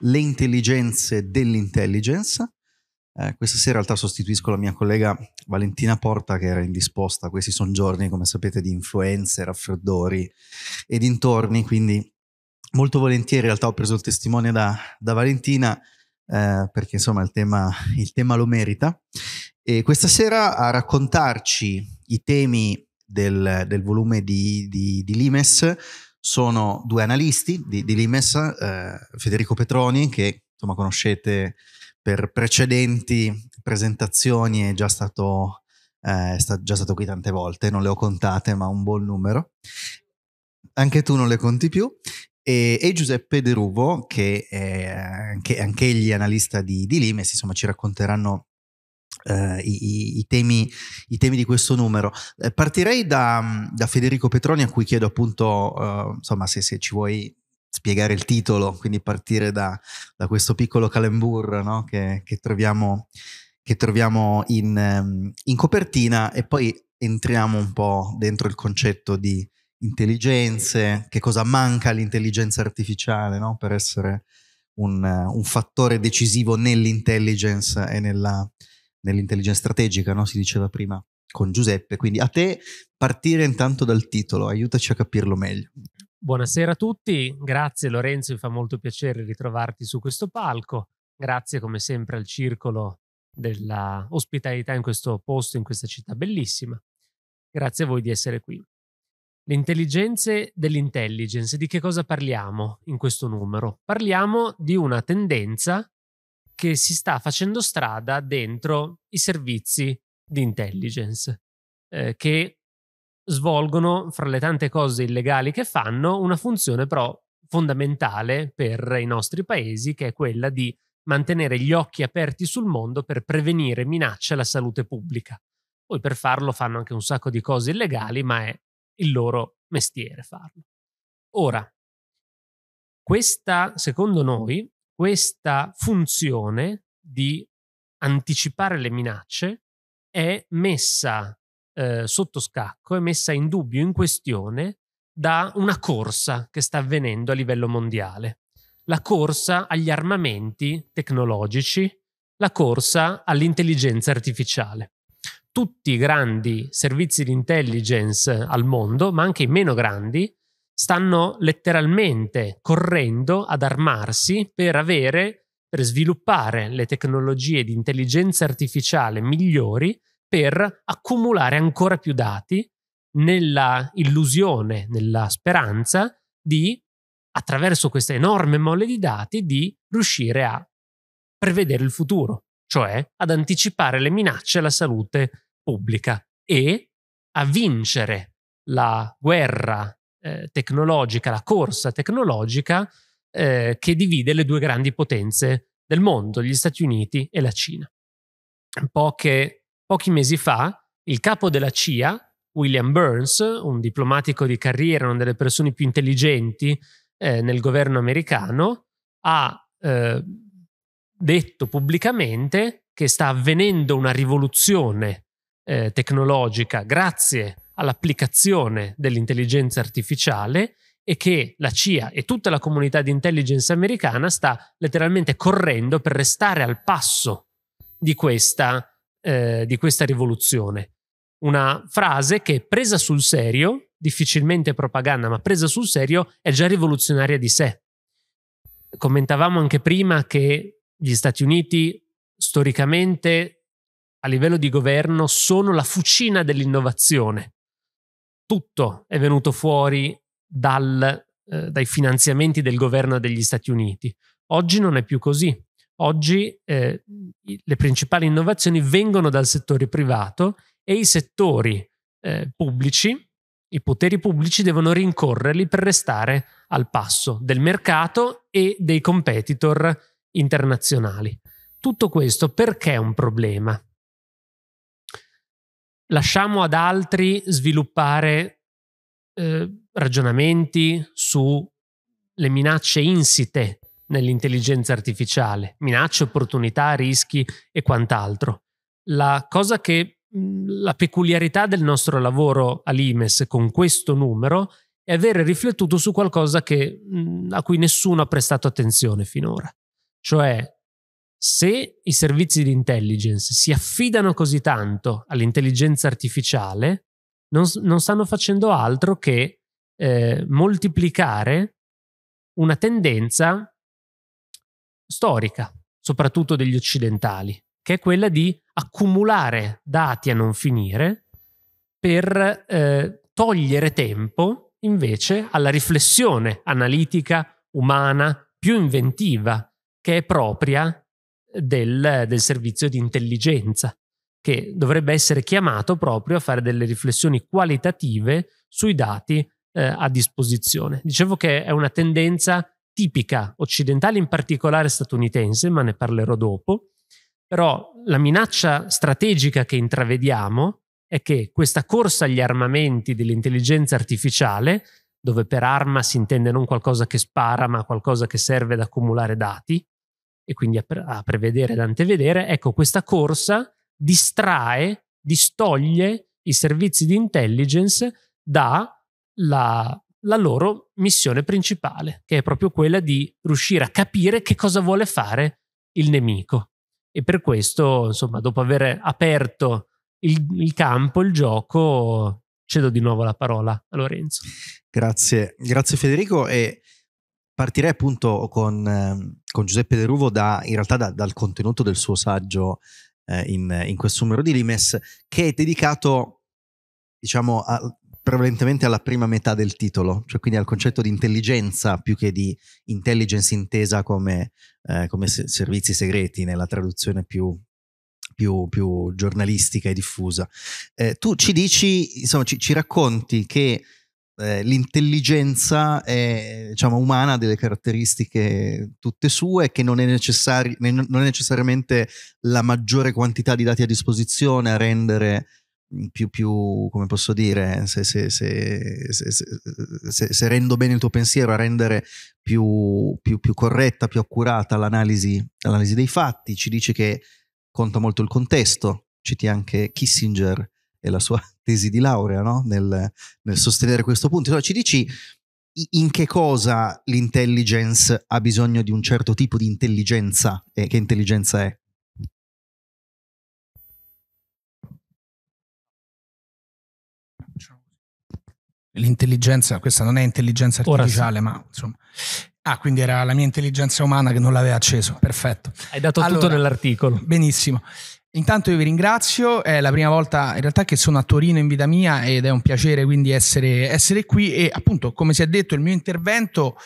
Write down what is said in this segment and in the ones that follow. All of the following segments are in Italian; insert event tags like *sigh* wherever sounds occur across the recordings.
le intelligenze dell'intelligence. Eh, questa sera in realtà sostituisco la mia collega Valentina Porta che era indisposta. Questi sono giorni, come sapete, di influenze, raffreddori e dintorni, quindi molto volentieri in realtà ho preso il testimone da, da Valentina eh, perché insomma il tema, il tema lo merita. E questa sera a raccontarci i temi del, del volume di, di, di Limes sono due analisti di, di Limes, eh, Federico Petroni, che insomma conoscete per precedenti presentazioni, è già stato, eh, sta, già stato qui tante volte, non le ho contate, ma un buon numero. Anche tu non le conti più. E, e Giuseppe De Ruvo, che è anche, anche egli analista di, di Limes, insomma ci racconteranno Uh, i, i, temi, i, temi, di questo numero. Eh, partirei da, da, Federico Petroni a cui chiedo appunto, uh, insomma, se, se, ci vuoi spiegare il titolo, quindi partire da, da questo piccolo calembour no? che, che, troviamo, che troviamo in, ehm, in, copertina e poi entriamo un po' dentro il concetto di intelligenze, che cosa manca all'intelligenza artificiale no? per essere un, un fattore decisivo nell'intelligence e nella, nell'intelligenza strategica, no? si diceva prima con Giuseppe. Quindi a te partire intanto dal titolo, aiutaci a capirlo meglio. Buonasera a tutti, grazie Lorenzo, mi fa molto piacere ritrovarti su questo palco. Grazie come sempre al circolo della ospitalità in questo posto, in questa città bellissima. Grazie a voi di essere qui. Le intelligenze dell'intelligence, di che cosa parliamo in questo numero? Parliamo di una tendenza che si sta facendo strada dentro i servizi di intelligence eh, che svolgono, fra le tante cose illegali che fanno, una funzione però fondamentale per i nostri paesi, che è quella di mantenere gli occhi aperti sul mondo per prevenire minacce alla salute pubblica. Poi per farlo fanno anche un sacco di cose illegali, ma è il loro mestiere farlo. Ora, questa, secondo noi, questa funzione di anticipare le minacce è messa eh, sotto scacco, è messa in dubbio, in questione da una corsa che sta avvenendo a livello mondiale, la corsa agli armamenti tecnologici, la corsa all'intelligenza artificiale. Tutti i grandi servizi di intelligence al mondo, ma anche i meno grandi, stanno letteralmente correndo ad armarsi per avere, per sviluppare le tecnologie di intelligenza artificiale migliori per accumulare ancora più dati nella illusione, nella speranza di, attraverso questa enorme mole di dati, di riuscire a prevedere il futuro, cioè ad anticipare le minacce alla salute pubblica e a vincere la guerra eh, tecnologica, la corsa tecnologica eh, che divide le due grandi potenze del mondo, gli Stati Uniti e la Cina. Poche, pochi mesi fa il capo della CIA, William Burns, un diplomatico di carriera, una delle persone più intelligenti eh, nel governo americano, ha eh, detto pubblicamente che sta avvenendo una rivoluzione eh, tecnologica grazie all'applicazione dell'intelligenza artificiale e che la CIA e tutta la comunità di intelligence americana sta letteralmente correndo per restare al passo di questa, eh, di questa rivoluzione. Una frase che presa sul serio, difficilmente propaganda, ma presa sul serio, è già rivoluzionaria di sé. Commentavamo anche prima che gli Stati Uniti storicamente a livello di governo sono la fucina dell'innovazione tutto è venuto fuori dal, eh, dai finanziamenti del governo degli Stati Uniti. Oggi non è più così. Oggi eh, le principali innovazioni vengono dal settore privato e i settori eh, pubblici, i poteri pubblici devono rincorrerli per restare al passo del mercato e dei competitor internazionali. Tutto questo perché è un problema? lasciamo ad altri sviluppare eh, ragionamenti sulle minacce insite nell'intelligenza artificiale, minacce, opportunità, rischi e quant'altro. La cosa che mm, la peculiarità del nostro lavoro all'IMES con questo numero è avere riflettuto su qualcosa che, mm, a cui nessuno ha prestato attenzione finora, cioè se i servizi di intelligence si affidano così tanto all'intelligenza artificiale, non, non stanno facendo altro che eh, moltiplicare una tendenza storica, soprattutto degli occidentali, che è quella di accumulare dati a non finire per eh, togliere tempo invece alla riflessione analitica, umana, più inventiva, che è propria del, del servizio di intelligenza, che dovrebbe essere chiamato proprio a fare delle riflessioni qualitative sui dati eh, a disposizione. Dicevo che è una tendenza tipica occidentale, in particolare statunitense, ma ne parlerò dopo. Però la minaccia strategica che intravediamo è che questa corsa agli armamenti dell'intelligenza artificiale, dove per arma si intende non qualcosa che spara, ma qualcosa che serve ad accumulare dati, e quindi a, pre- a prevedere ed antevedere, ecco questa corsa distrae, distoglie i servizi di intelligence dalla loro missione principale, che è proprio quella di riuscire a capire che cosa vuole fare il nemico. E per questo, insomma, dopo aver aperto il, il campo, il gioco, cedo di nuovo la parola a Lorenzo. Grazie, grazie Federico e partirei appunto con ehm, con Giuseppe De Ruvo da, in realtà da, dal contenuto del suo saggio eh, in, in, questo numero di Limes, che è dedicato, diciamo, a, prevalentemente alla prima metà del titolo, cioè quindi al concetto di intelligenza più che di intelligence intesa come, eh, come se- servizi segreti nella traduzione più, più, più giornalistica e diffusa. Eh, tu ci dici, insomma, ci, ci racconti che eh, l'intelligenza è, diciamo, umana ha delle caratteristiche tutte sue, che non è, necessari- non è necessariamente la maggiore quantità di dati a disposizione a rendere mm, più, più, come posso dire, se, se, se, se, rendo bene il tuo pensiero, a rendere più, più, più corretta, più accurata l'analisi, l'analisi, dei fatti, ci dice che conta molto il contesto, citi anche Kissinger e la sua *laughs* tesi di laurea no? nel, nel, mm. sostenere questo punto. Allora ci dici in che cosa l'intelligence ha bisogno di un certo tipo di intelligenza e che intelligenza è? L'intelligenza, questa non è intelligenza artificiale, ma insomma Ah, quindi era la mia intelligenza umana che non l'aveva acceso. Perfetto. Hai dato allora, tutto nell'articolo. Benissimo. Intanto io vi ringrazio, è la prima volta in realtà che sono a Torino in vita mia ed è un piacere quindi essere, essere qui e appunto come si è detto il mio intervento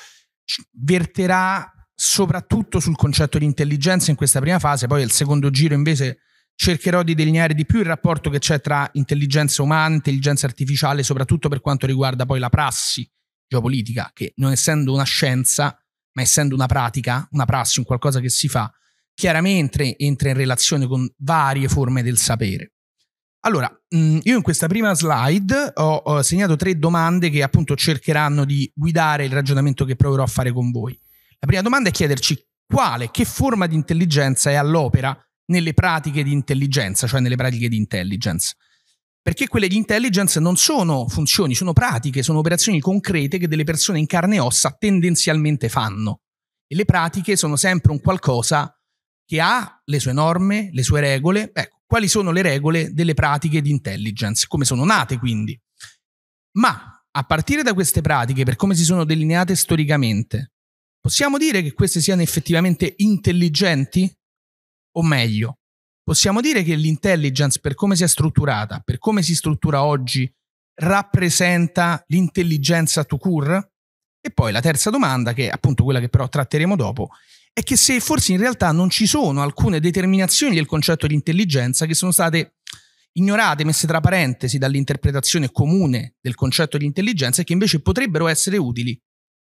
verterà soprattutto sul concetto di intelligenza in questa prima fase, poi al secondo giro invece cercherò di delineare di più il rapporto che c'è tra intelligenza umana, intelligenza artificiale, soprattutto per quanto riguarda poi la prassi geopolitica, che non essendo una scienza, ma essendo una pratica, una prassi, un qualcosa che si fa, chiaramente entra in relazione con varie forme del sapere. Allora, mm, io in questa prima slide ho segnato tre domande che appunto cercheranno di guidare il ragionamento che proverò a fare con voi. La prima domanda è chiederci quale, che forma di intelligenza è all'opera nelle pratiche di intelligenza, cioè nelle pratiche di intelligence. Perché quelle di intelligence non sono funzioni, sono pratiche, sono operazioni concrete che delle persone in carne e ossa tendenzialmente fanno. E le pratiche sono sempre un qualcosa che ha le sue norme, le sue regole. Ecco, quali sono le regole delle pratiche di intelligence, come sono nate quindi. Ma a partire da queste pratiche, per come si sono delineate storicamente, possiamo dire che queste siano effettivamente intelligenti? O meglio, possiamo dire che l'intelligence, per come si è strutturata, per come si struttura oggi, rappresenta l'intelligenza to cure? E poi la terza domanda, che è appunto quella che però tratteremo dopo, è che se forse in realtà non ci sono alcune determinazioni del concetto di intelligenza che sono state ignorate, messe tra parentesi dall'interpretazione comune del concetto di intelligenza e che invece potrebbero essere utili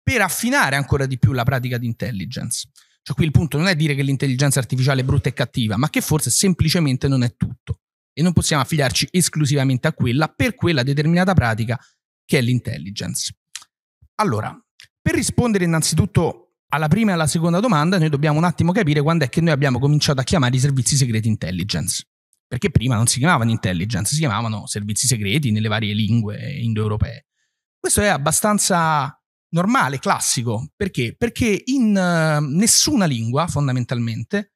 per affinare ancora di più la pratica di intelligence. Cioè qui il punto non è dire che l'intelligenza artificiale è brutta e cattiva, ma che forse semplicemente non è tutto e non possiamo affidarci esclusivamente a quella per quella determinata pratica che è l'intelligence. Allora, per rispondere innanzitutto alla prima e alla seconda domanda noi dobbiamo un attimo capire quando è che noi abbiamo cominciato a chiamare i servizi segreti intelligence. Perché prima non si chiamavano intelligence, si chiamavano servizi segreti nelle varie lingue indoeuropee. Questo è abbastanza normale, classico. Perché? Perché in eh, nessuna lingua, fondamentalmente,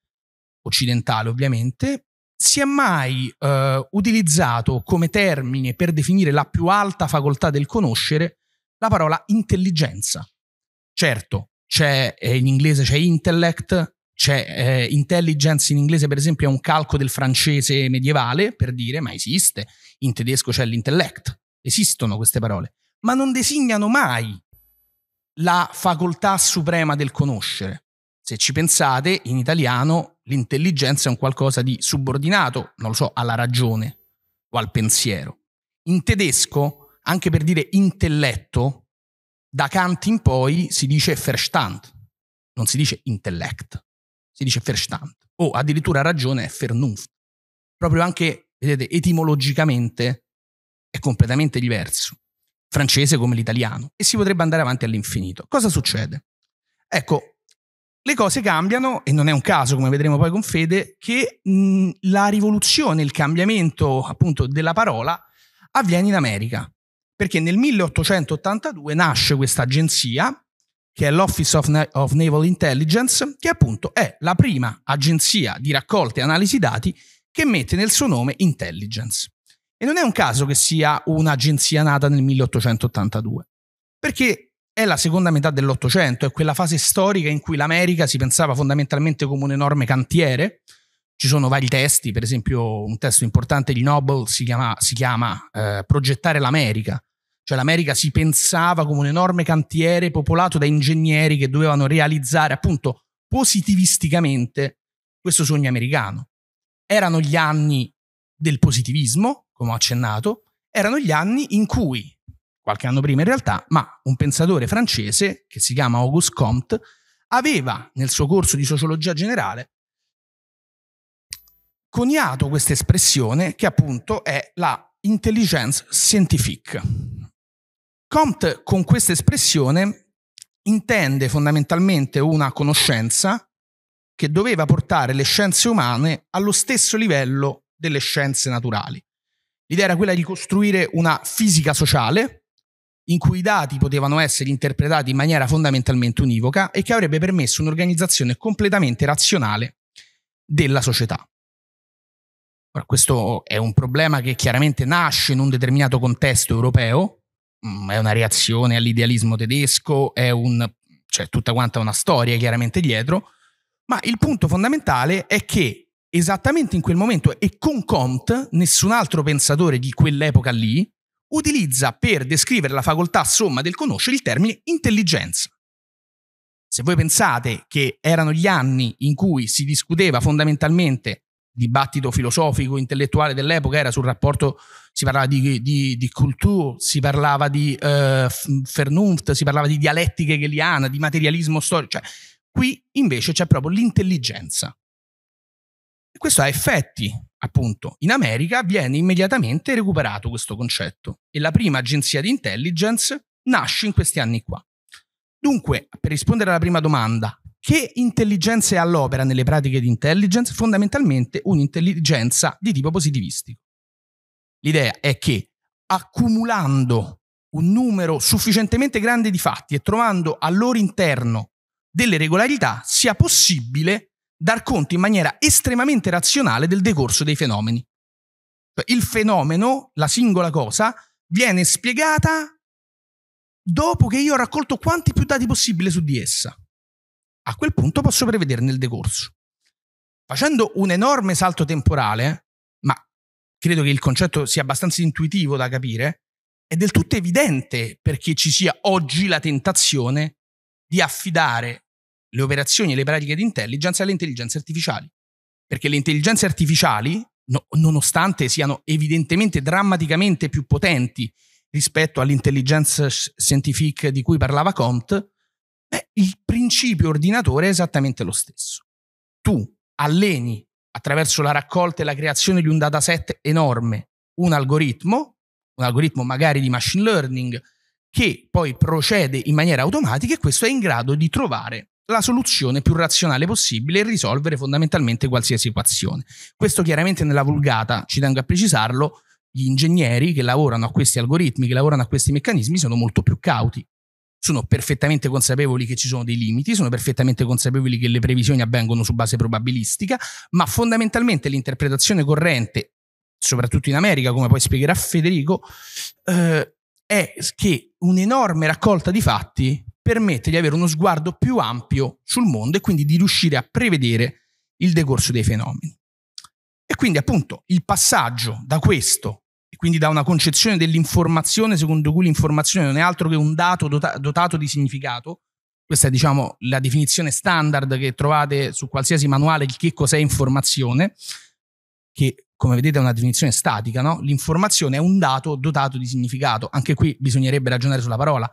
occidentale ovviamente, si è mai eh, utilizzato come termine per definire la più alta facoltà del conoscere la parola intelligenza. Certo, c'è eh, in inglese c'è intellect, c'è eh, intelligence in inglese per esempio è un calco del francese medievale per dire ma esiste, in tedesco c'è l'intellect, esistono queste parole, ma non designano mai la facoltà suprema del conoscere. Se ci pensate, in italiano l'intelligenza è un qualcosa di subordinato, non lo so, alla ragione o al pensiero. In tedesco, anche per dire intelletto, da Kant in poi si dice Verstand, non si dice intellect, si dice Verstand, o addirittura ragione è Vernunft. Proprio anche, vedete, etimologicamente è completamente diverso, francese come l'italiano, e si potrebbe andare avanti all'infinito. Cosa succede? Ecco, le cose cambiano, e non è un caso, come vedremo poi con Fede, che mh, la rivoluzione, il cambiamento appunto della parola avviene in America. Perché nel 1882 nasce questa agenzia, che è l'Office of, Na- of Naval Intelligence, che appunto è la prima agenzia di raccolta e analisi dati che mette nel suo nome intelligence. E non è un caso che sia un'agenzia nata nel 1882, perché è la seconda metà dell'Ottocento, è quella fase storica in cui l'America si pensava fondamentalmente come un enorme cantiere, ci sono vari testi, per esempio un testo importante di Noble si chiama, si chiama eh, Progettare l'America, cioè l'America si pensava come un enorme cantiere popolato da ingegneri che dovevano realizzare appunto positivisticamente questo sogno americano. Erano gli anni del positivismo, come ho accennato, erano gli anni in cui, qualche anno prima in realtà, ma un pensatore francese che si chiama Auguste Comte aveva nel suo corso di sociologia generale coniato questa espressione che appunto è la intelligence scientifique. Comte con questa espressione intende fondamentalmente una conoscenza che doveva portare le scienze umane allo stesso livello delle scienze naturali. L'idea era quella di costruire una fisica sociale in cui i dati potevano essere interpretati in maniera fondamentalmente univoca e che avrebbe permesso un'organizzazione completamente razionale della società. Questo è un problema che chiaramente nasce in un determinato contesto europeo, mm, è una reazione all'idealismo tedesco, è un, cioè, tutta quanta una storia chiaramente dietro, ma il punto fondamentale è che esattamente in quel momento e con Comte nessun altro pensatore di quell'epoca lì utilizza per descrivere la facoltà somma del conoscere il termine intelligenza. Se voi pensate che erano gli anni in cui si discuteva fondamentalmente dibattito filosofico, intellettuale dell'epoca era sul rapporto, si parlava di, di, di cultura, si parlava di eh, Fernunft, si parlava di dialettica hegeliana, di materialismo storico, cioè qui invece c'è proprio l'intelligenza. E questo ha effetti, appunto. In America viene immediatamente recuperato questo concetto e la prima agenzia di intelligence nasce in questi anni qua. Dunque, per rispondere alla prima domanda, che intelligenza è all'opera nelle pratiche di intelligence? Fondamentalmente un'intelligenza di tipo positivistico. L'idea è che accumulando un numero sufficientemente grande di fatti e trovando al loro interno delle regolarità, sia possibile dar conto in maniera estremamente razionale del decorso dei fenomeni. Cioè, il fenomeno, la singola cosa, viene spiegata dopo che io ho raccolto quanti più dati possibile su di essa a quel punto posso prevederne il decorso. Facendo un enorme salto temporale, ma credo che il concetto sia abbastanza intuitivo da capire, è del tutto evidente perché ci sia oggi la tentazione di affidare le operazioni e le pratiche di intelligence alle intelligenze artificiali. Perché le intelligenze artificiali, no, nonostante siano evidentemente drammaticamente più potenti rispetto all'intelligence scientifique di cui parlava Comte, Beh, il principio ordinatore è esattamente lo stesso. Tu alleni attraverso la raccolta e la creazione di un dataset enorme un algoritmo, un algoritmo magari di machine learning, che poi procede in maniera automatica e questo è in grado di trovare la soluzione più razionale possibile e risolvere fondamentalmente qualsiasi equazione. Questo chiaramente nella vulgata, ci tengo a precisarlo, gli ingegneri che lavorano a questi algoritmi, che lavorano a questi meccanismi sono molto più cauti sono perfettamente consapevoli che ci sono dei limiti, sono perfettamente consapevoli che le previsioni avvengono su base probabilistica, ma fondamentalmente l'interpretazione corrente, soprattutto in America, come poi spiegherà Federico, eh, è che un'enorme raccolta di fatti permette di avere uno sguardo più ampio sul mondo e quindi di riuscire a prevedere il decorso dei fenomeni. E quindi appunto il passaggio da questo e quindi da una concezione dell'informazione secondo cui l'informazione non è altro che un dato dota- dotato di significato, questa è diciamo la definizione standard che trovate su qualsiasi manuale di che cos'è informazione, che come vedete è una definizione statica, no? l'informazione è un dato dotato di significato, anche qui bisognerebbe ragionare sulla parola,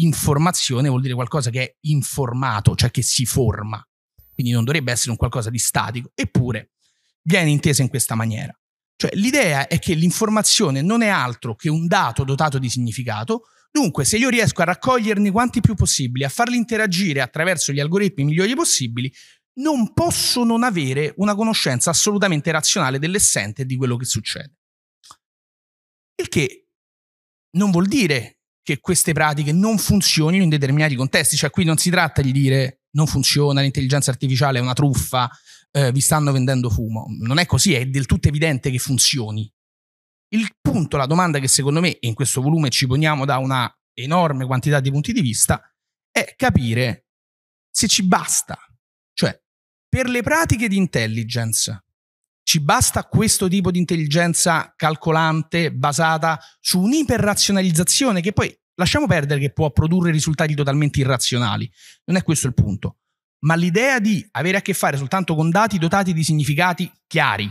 informazione vuol dire qualcosa che è informato, cioè che si forma, quindi non dovrebbe essere un qualcosa di statico, eppure viene intesa in questa maniera. Cioè, l'idea è che l'informazione non è altro che un dato dotato di significato, dunque se io riesco a raccoglierne quanti più possibili, a farli interagire attraverso gli algoritmi migliori possibili, non posso non avere una conoscenza assolutamente razionale dell'essente di quello che succede. Il che non vuol dire che queste pratiche non funzionino in determinati contesti, cioè qui non si tratta di dire non funziona, l'intelligenza artificiale è una truffa, eh, vi stanno vendendo fumo. Non è così, è del tutto evidente che funzioni. Il punto, la domanda che secondo me in questo volume ci poniamo da una enorme quantità di punti di vista è capire se ci basta. Cioè, per le pratiche di intelligence, ci basta questo tipo di intelligenza calcolante basata su un'iperrazionalizzazione che poi lasciamo perdere che può produrre risultati totalmente irrazionali. Non è questo il punto ma l'idea di avere a che fare soltanto con dati dotati di significati chiari.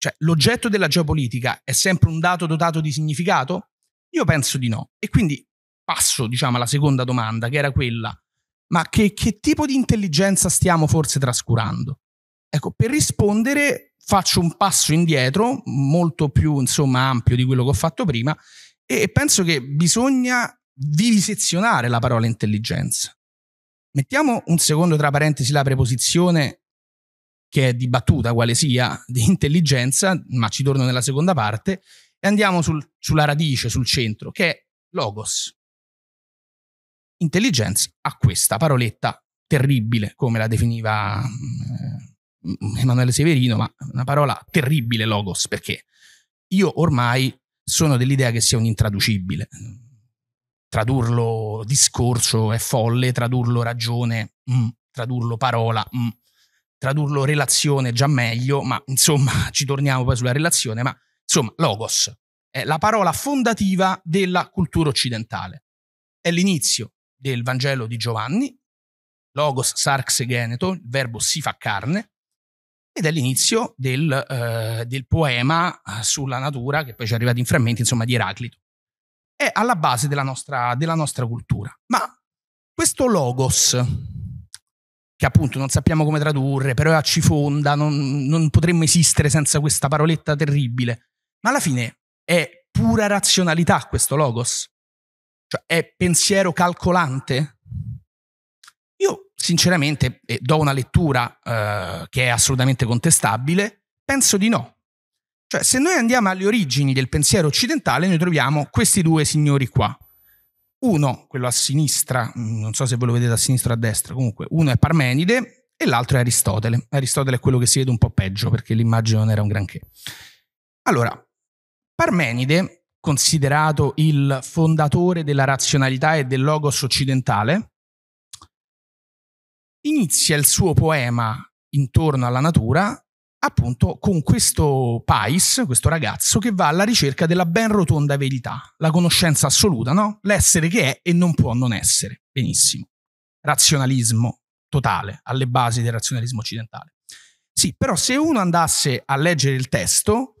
Cioè, l'oggetto della geopolitica è sempre un dato dotato di significato? Io penso di no. E quindi passo, diciamo, alla seconda domanda, che era quella, ma che, che tipo di intelligenza stiamo forse trascurando? Ecco, per rispondere faccio un passo indietro, molto più, insomma, ampio di quello che ho fatto prima, e penso che bisogna vivisezionare la parola intelligenza. Mettiamo un secondo tra parentesi la preposizione che è dibattuta quale sia *laughs* di intelligenza, ma ci torno nella seconda parte, e andiamo sul, sulla radice, sul centro, che è logos. Intelligenza ha questa paroletta terribile, come la definiva mm, eh, Emanuele Severino, ma una parola terribile logos, perché io ormai sono dell'idea che sia un intraducibile tradurlo discorso è folle, tradurlo ragione, mh, mm, tradurlo parola, mh, mm, tradurlo relazione già meglio, ma insomma *laughs* ci torniamo poi sulla relazione, ma insomma logos è la parola fondativa della cultura occidentale. È l'inizio del Vangelo di Giovanni, logos geneto, il verbo si fa carne, ed è l'inizio del, eh, del poema eh, sulla natura, che poi ci è arrivato in frammenti, insomma, di Eraclito è alla base della nostra, della nostra cultura. Ma questo logos, che appunto non sappiamo come tradurre, però è a cifonda, non, non potremmo esistere senza questa paroletta terribile, ma alla fine è pura razionalità questo logos? Cioè è pensiero calcolante? Io sinceramente e do una lettura eh, che è assolutamente contestabile, penso di no. Cioè, se noi andiamo alle origini del pensiero occidentale, noi troviamo questi due signori qua. Uno, quello a sinistra, mm, non so se ve lo vedete a sinistra o a destra, comunque, uno è Parmenide e l'altro è Aristotele. Aristotele è quello che si vede un po' peggio perché l'immagine non era un granché. Allora, Parmenide, considerato il fondatore della razionalità e del logos occidentale, inizia il suo poema intorno alla natura appunto con questo Pais, questo ragazzo che va alla ricerca della ben rotonda verità, la conoscenza assoluta, no? L'essere che è e non può non essere. Benissimo. Razionalismo totale, alle basi del razionalismo occidentale. Sì, però se uno andasse a leggere il testo,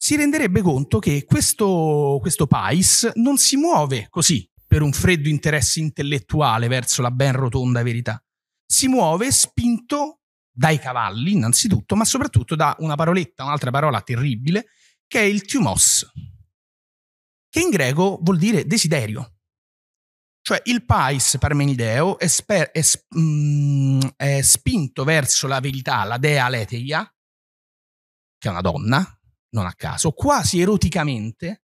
si renderebbe conto che questo, questo Pais non si muove così per un freddo interesse intellettuale verso la ben rotonda verità. Si muove spinto dai cavalli innanzitutto, ma soprattutto da una paroletta, un'altra parola terribile, che è il tumos, che in greco vuol dire desiderio. Cioè il pais parmenideo è, sper- è, sp- mh, mm, è spinto verso la verità, la dea Leteia, che è una donna, non a caso, quasi eroticamente,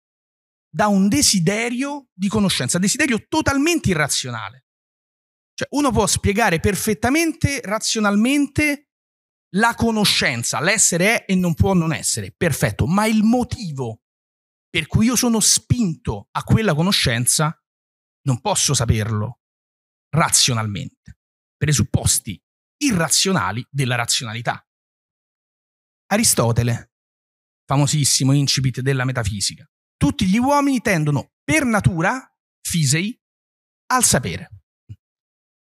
da un desiderio di conoscenza, desiderio totalmente irrazionale. Cioè, uno può spiegare perfettamente, razionalmente, la conoscenza, l'essere è e non può non essere, perfetto, ma il motivo per cui io sono spinto a quella conoscenza non posso saperlo razionalmente. Presupposti irrazionali della razionalità. Aristotele, famosissimo incipit della metafisica. Tutti gli uomini tendono per natura, fisei, al sapere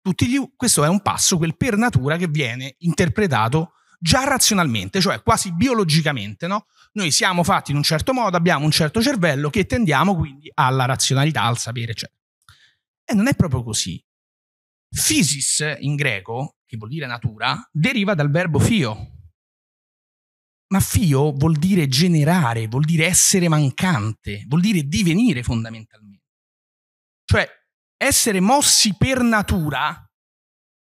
tutti gli questo è un passo, quel per natura, che viene interpretato già razionalmente, cioè quasi biologicamente, no? Noi siamo fatti in un certo modo, abbiamo un certo cervello che tendiamo quindi alla razionalità, al sapere, eccetera. E non è proprio così. Physis in greco, che vuol dire natura, deriva dal verbo fio. Ma fio vuol dire generare, vuol dire essere mancante, vuol dire divenire fondamentalmente. Cioè essere mossi per natura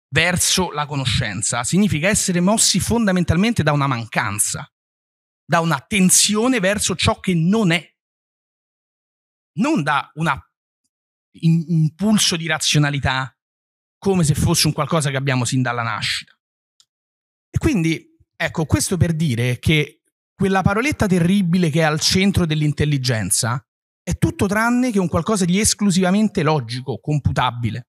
verso la conoscenza significa essere mossi fondamentalmente da una mancanza, da un'attenzione verso ciò che non è, non da un impulso di razionalità come se fosse un qualcosa che abbiamo sin dalla nascita. E quindi, ecco, questo per dire che quella paroletta terribile che è al centro dell'intelligenza è tutto tranne che un qualcosa di esclusivamente logico, computabile.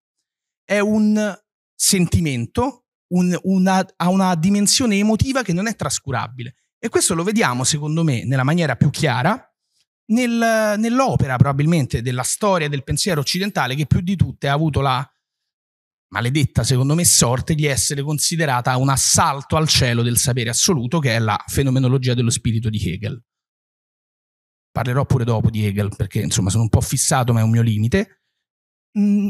È un sentimento, un, una, ha una dimensione emotiva che non è trascurabile. E questo lo vediamo, secondo me, nella maniera più chiara, nel, nell'opera probabilmente della storia del pensiero occidentale che più di tutte ha avuto la maledetta, secondo me, sorte di essere considerata un assalto al cielo del sapere assoluto, che è la fenomenologia dello spirito di Hegel parlerò pure dopo di Hegel perché insomma sono un po' fissato ma è un mio limite, mm,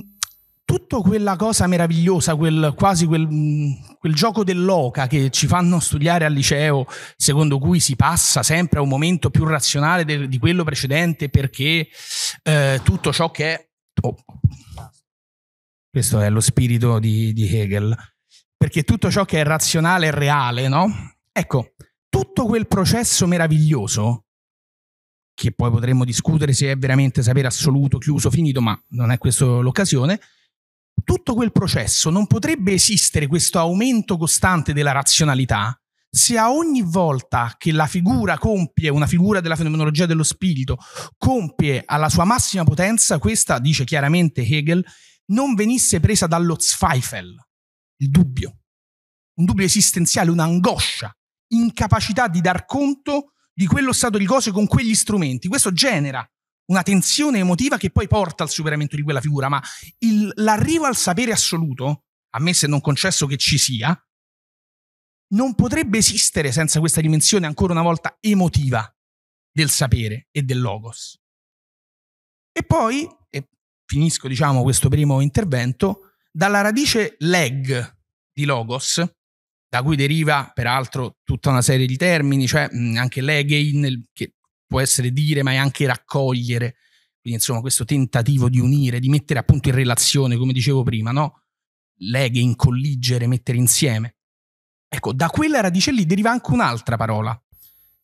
tutta quella cosa meravigliosa, quel, quasi quel, mm, quel gioco dell'oca che ci fanno studiare al liceo, secondo cui si passa sempre a un momento più razionale de, di quello precedente perché eh, tutto ciò che è... Oh, questo è lo spirito di, di Hegel, perché tutto ciò che è razionale è reale, no? Ecco, tutto quel processo meraviglioso che poi potremmo discutere se è veramente sapere assoluto, chiuso, finito, ma non è questa l'occasione, tutto quel processo non potrebbe esistere questo aumento costante della razionalità se a ogni volta che la figura compie, una figura della fenomenologia dello spirito, compie alla sua massima potenza, questa, dice chiaramente Hegel, non venisse presa dallo Zweifel, il dubbio, un dubbio esistenziale, un'angoscia, incapacità di dar conto di quello stato di cose con quegli strumenti. Questo genera una tensione emotiva che poi porta al superamento di quella figura, ma il, l'arrivo al sapere assoluto, a me se non concesso che ci sia, non potrebbe esistere senza questa dimensione ancora una volta emotiva del sapere e del logos. E poi, e finisco diciamo questo primo intervento, dalla radice leg di logos da cui deriva peraltro tutta una serie di termini, cioè anche l'egain, che può essere dire, ma è anche raccogliere. Quindi insomma questo tentativo di unire, di mettere appunto in relazione, come dicevo prima, no? L'egain, colligere, mettere insieme. Ecco, da quella radice lì deriva anche un'altra parola,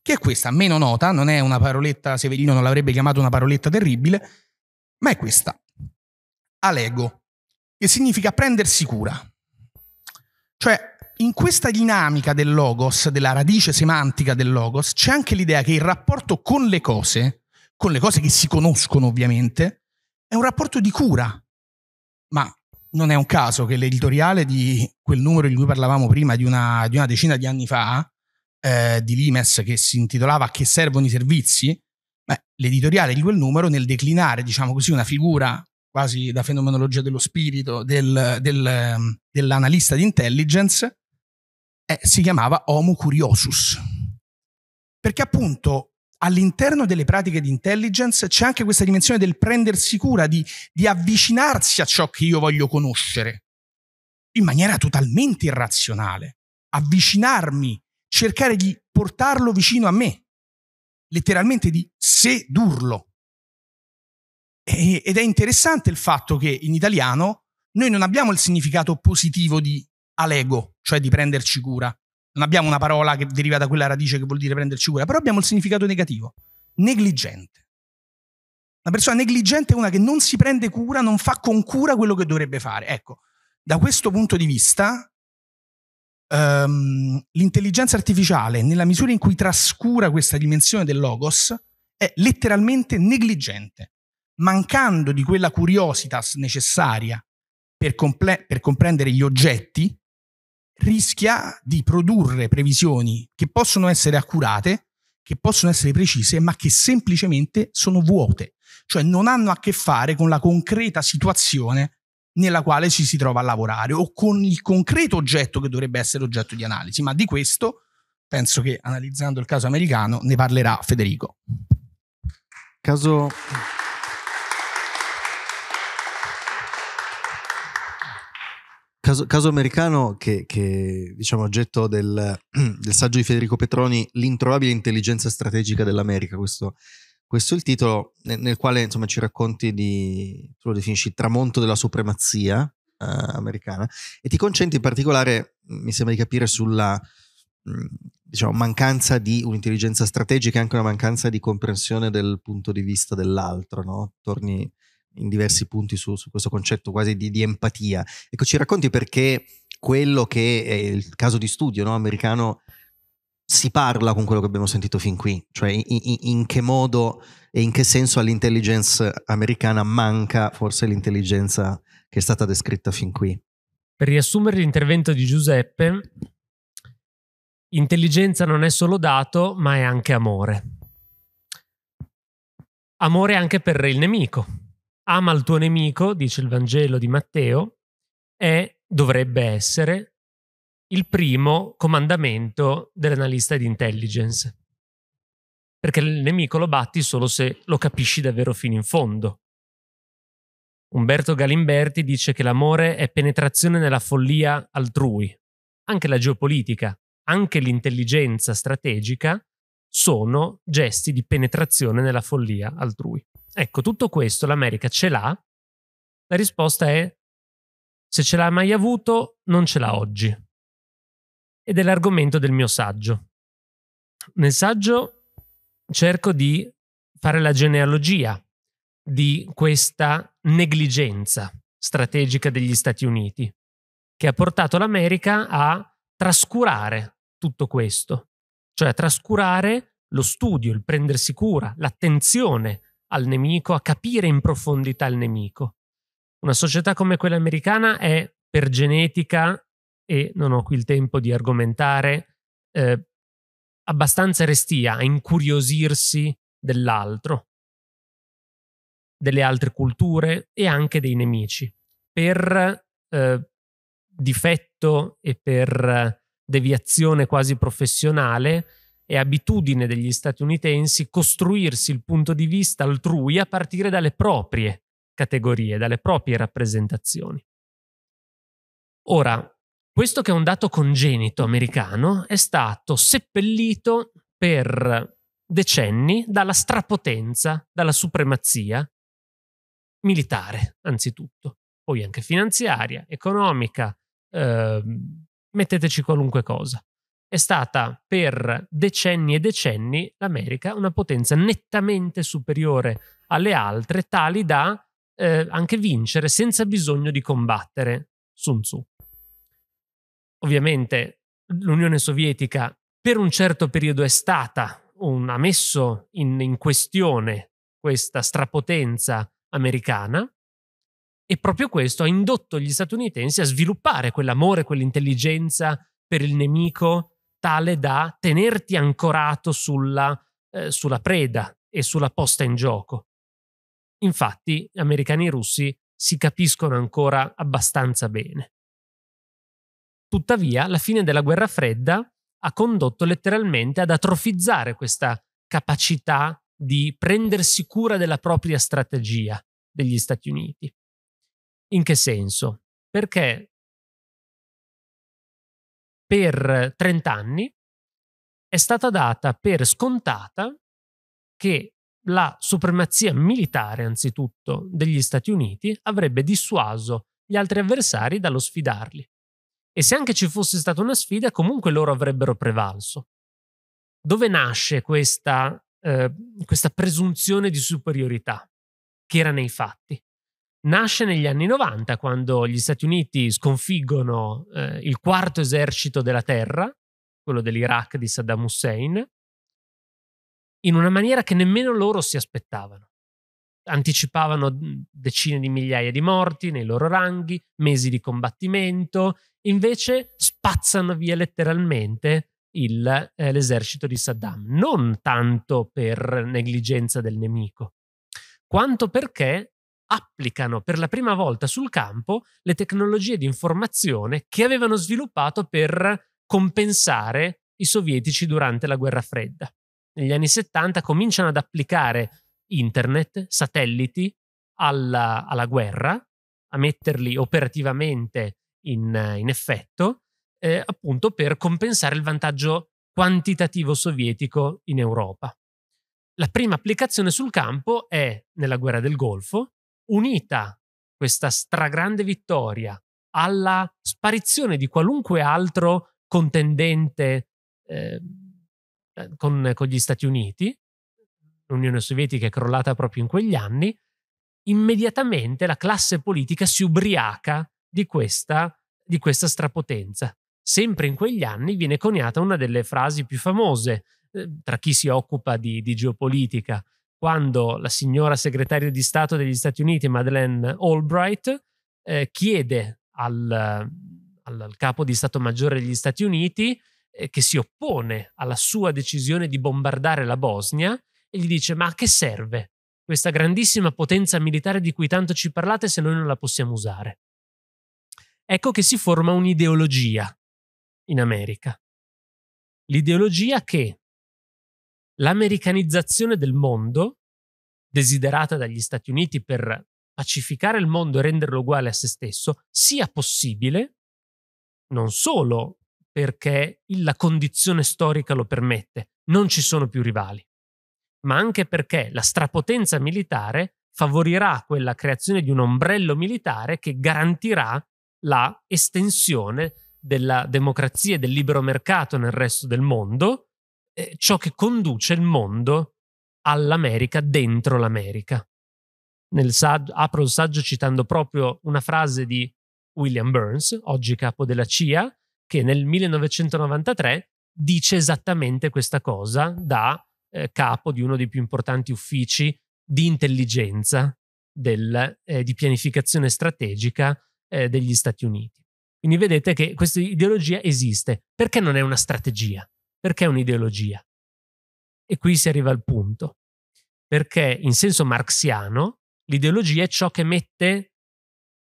che è questa, meno nota, non è una paroletta, Severino non l'avrebbe chiamata una paroletta terribile, ma è questa, alego, che significa prendersi cura. Cioè in questa dinamica del logos, della radice semantica del logos, c'è anche l'idea che il rapporto con le cose, con le cose che si conoscono ovviamente, è un rapporto di cura. Ma non è un caso che l'editoriale di quel numero di cui parlavamo prima, di una, di una decina di anni fa, eh, di Limes, che si intitolava A che servono i servizi, beh, l'editoriale di quel numero nel declinare, diciamo così, una figura quasi da fenomenologia dello spirito del, del, ehm, dell'analista di intelligence, eh, si chiamava Homo Curiosus. Perché appunto all'interno delle pratiche di intelligence c'è anche questa dimensione del prendersi cura, di, di avvicinarsi a ciò che io voglio conoscere in maniera totalmente irrazionale, avvicinarmi, cercare di portarlo vicino a me, letteralmente di sedurlo. E, ed è interessante il fatto che in italiano noi non abbiamo il significato positivo di alego, cioè di prenderci cura. Non abbiamo una parola che deriva da quella radice che vuol dire prenderci cura, però abbiamo il significato negativo, negligente. Una persona negligente è una che non si prende cura, non fa con cura quello che dovrebbe fare. Ecco, da questo punto di vista, um, l'intelligenza artificiale, nella misura in cui trascura questa dimensione del logos, è letteralmente negligente, mancando di quella curiositas necessaria per, comple- per comprendere gli oggetti rischia di produrre previsioni che possono essere accurate, che possono essere precise, ma che semplicemente sono vuote, cioè non hanno a che fare con la concreta situazione nella quale ci si trova a lavorare o con il concreto oggetto che dovrebbe essere oggetto di analisi, ma di questo penso che analizzando il caso americano ne parlerà Federico. Caso caso, caso americano che, che, diciamo oggetto del, *clears throat* del, saggio di Federico Petroni, l'introvabile intelligenza strategica dell'America, questo, questo è il titolo nel, nel quale insomma ci racconti di, tu lo definisci il tramonto della supremazia eh, americana e ti concentri in particolare, mm, mi sembra di capire, sulla mh, mm, diciamo, mancanza di un'intelligenza strategica e anche una mancanza di comprensione del punto di vista dell'altro, no? Torni in diversi punti su, su questo concetto quasi di, di, empatia. Ecco, ci racconti perché quello che è il caso di studio no, americano si parla con quello che abbiamo sentito fin qui, cioè in, in, in che modo e in che senso all'intelligence americana manca forse l'intelligenza che è stata descritta fin qui. Per riassumere l'intervento di Giuseppe, intelligenza non è solo dato, ma è anche amore. Amore anche per il nemico, ama il tuo nemico, dice il Vangelo di Matteo, è, dovrebbe essere, il primo comandamento dell'analista di intelligence. Perché il nemico lo batti solo se lo capisci davvero fino in fondo. Umberto Galimberti dice che l'amore è penetrazione nella follia altrui. Anche la geopolitica, anche l'intelligenza strategica sono gesti di penetrazione nella follia altrui. Ecco, tutto questo l'America ce l'ha? La risposta è se ce l'ha mai avuto, non ce l'ha oggi. Ed è l'argomento del mio saggio. Nel saggio cerco di fare la genealogia di questa negligenza strategica degli Stati Uniti, che ha portato l'America a trascurare tutto questo, cioè a trascurare lo studio, il prendersi cura, l'attenzione al nemico, a capire in profondità il nemico. Una società come quella americana è per genetica, e non ho qui il tempo di argomentare, eh, abbastanza restia a incuriosirsi dell'altro, delle altre culture e anche dei nemici. Per eh, difetto e per eh, deviazione quasi professionale, è abitudine degli statunitensi costruirsi il punto di vista altrui a partire dalle proprie categorie, dalle proprie rappresentazioni. Ora, questo che è un dato congenito americano è stato seppellito per decenni dalla strapotenza, dalla supremazia militare, anzitutto, poi anche finanziaria, economica, eh, metteteci qualunque cosa è stata per decenni e decenni l'America una potenza nettamente superiore alle altre, tali da eh, anche vincere senza bisogno di combattere Sun Tzu. Ovviamente l'Unione Sovietica per un certo periodo è stata, un, ha messo in, in questione questa strapotenza americana, e proprio questo ha indotto gli statunitensi a sviluppare quell'amore, quell'intelligenza per il nemico tale da tenerti ancorato sulla, eh, sulla preda e sulla posta in gioco. Infatti, americani e russi si capiscono ancora abbastanza bene. Tuttavia, la fine della guerra fredda ha condotto letteralmente ad atrofizzare questa capacità di prendersi cura della propria strategia degli Stati Uniti. In che senso? Perché per 30 anni è stata data per scontata che la supremazia militare, anzitutto, degli Stati Uniti avrebbe dissuaso gli altri avversari dallo sfidarli. E se anche ci fosse stata una sfida, comunque loro avrebbero prevalso. Dove nasce questa, eh, questa presunzione di superiorità che era nei fatti? nasce negli anni 90 quando gli Stati Uniti sconfiggono eh, il quarto esercito della Terra, quello dell'Iraq di Saddam Hussein, in una maniera che nemmeno loro si aspettavano. Anticipavano mm, decine di migliaia di morti nei loro ranghi, mesi di combattimento, invece spazzano via letteralmente il, eh, l'esercito di Saddam, non tanto per negligenza del nemico, quanto perché applicano per la prima volta sul campo le tecnologie di informazione che avevano sviluppato per compensare i sovietici durante la guerra fredda. Negli anni 70 cominciano ad applicare internet, satelliti alla, alla guerra, a metterli operativamente in, in effetto, eh, appunto per compensare il vantaggio quantitativo sovietico in Europa. La prima applicazione sul campo è nella guerra del Golfo, unita questa stragrande vittoria alla sparizione di qualunque altro contendente eh, con, con, gli Stati Uniti, l'Unione Sovietica è crollata proprio in quegli anni, immediatamente la classe politica si ubriaca di questa, di questa strapotenza. Sempre in quegli anni viene coniata una delle frasi più famose eh, tra chi si occupa di, di geopolitica, quando la signora segretaria di Stato degli Stati Uniti, Madeleine Albright, eh, chiede al, al, al, capo di Stato Maggiore degli Stati Uniti eh, che si oppone alla sua decisione di bombardare la Bosnia e gli dice ma a che serve questa grandissima potenza militare di cui tanto ci parlate se noi non la possiamo usare? Ecco che si forma un'ideologia in America. L'ideologia che l'americanizzazione del mondo, desiderata dagli Stati Uniti per pacificare il mondo e renderlo uguale a se stesso, sia possibile non solo perché la condizione storica lo permette, non ci sono più rivali, ma anche perché la strapotenza militare favorirà quella creazione di un ombrello militare che garantirà la estensione della democrazia e del libero mercato nel resto del mondo eh, ciò che conduce il mondo all'America dentro l'America. Saggio, apro il saggio citando proprio una frase di William Burns, oggi capo della CIA, che nel 1993 dice esattamente questa cosa da eh, capo di uno dei più importanti uffici di intelligenza del, eh, di pianificazione strategica eh, degli Stati Uniti. Quindi vedete che questa ideologia esiste. Perché non è una strategia? perché è un'ideologia. E qui si arriva al punto, perché in senso marxiano l'ideologia è ciò che mette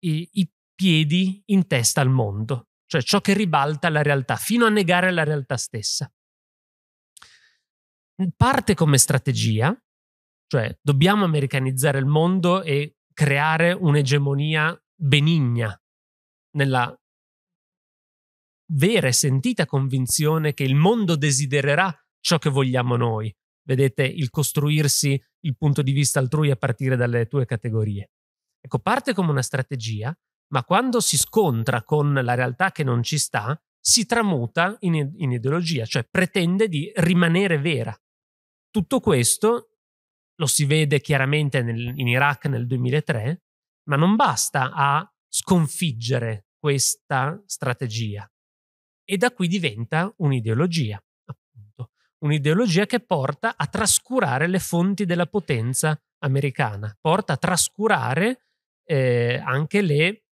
i, i piedi in testa al mondo, cioè ciò che ribalta la realtà, fino a negare la realtà stessa. Parte come strategia, cioè dobbiamo americanizzare il mondo e creare un'egemonia benigna nella vera e sentita convinzione che il mondo desidererà ciò che vogliamo noi. Vedete il costruirsi il punto di vista altrui a partire dalle tue categorie. Ecco, parte come una strategia, ma quando si scontra con la realtà che non ci sta, si tramuta in, in ideologia, cioè pretende di rimanere vera. Tutto questo lo si vede chiaramente nel, in Iraq nel 2003, ma non basta a sconfiggere questa strategia e da qui diventa un'ideologia, appunto, un'ideologia che porta a trascurare le fonti della potenza americana, porta a trascurare eh, anche le,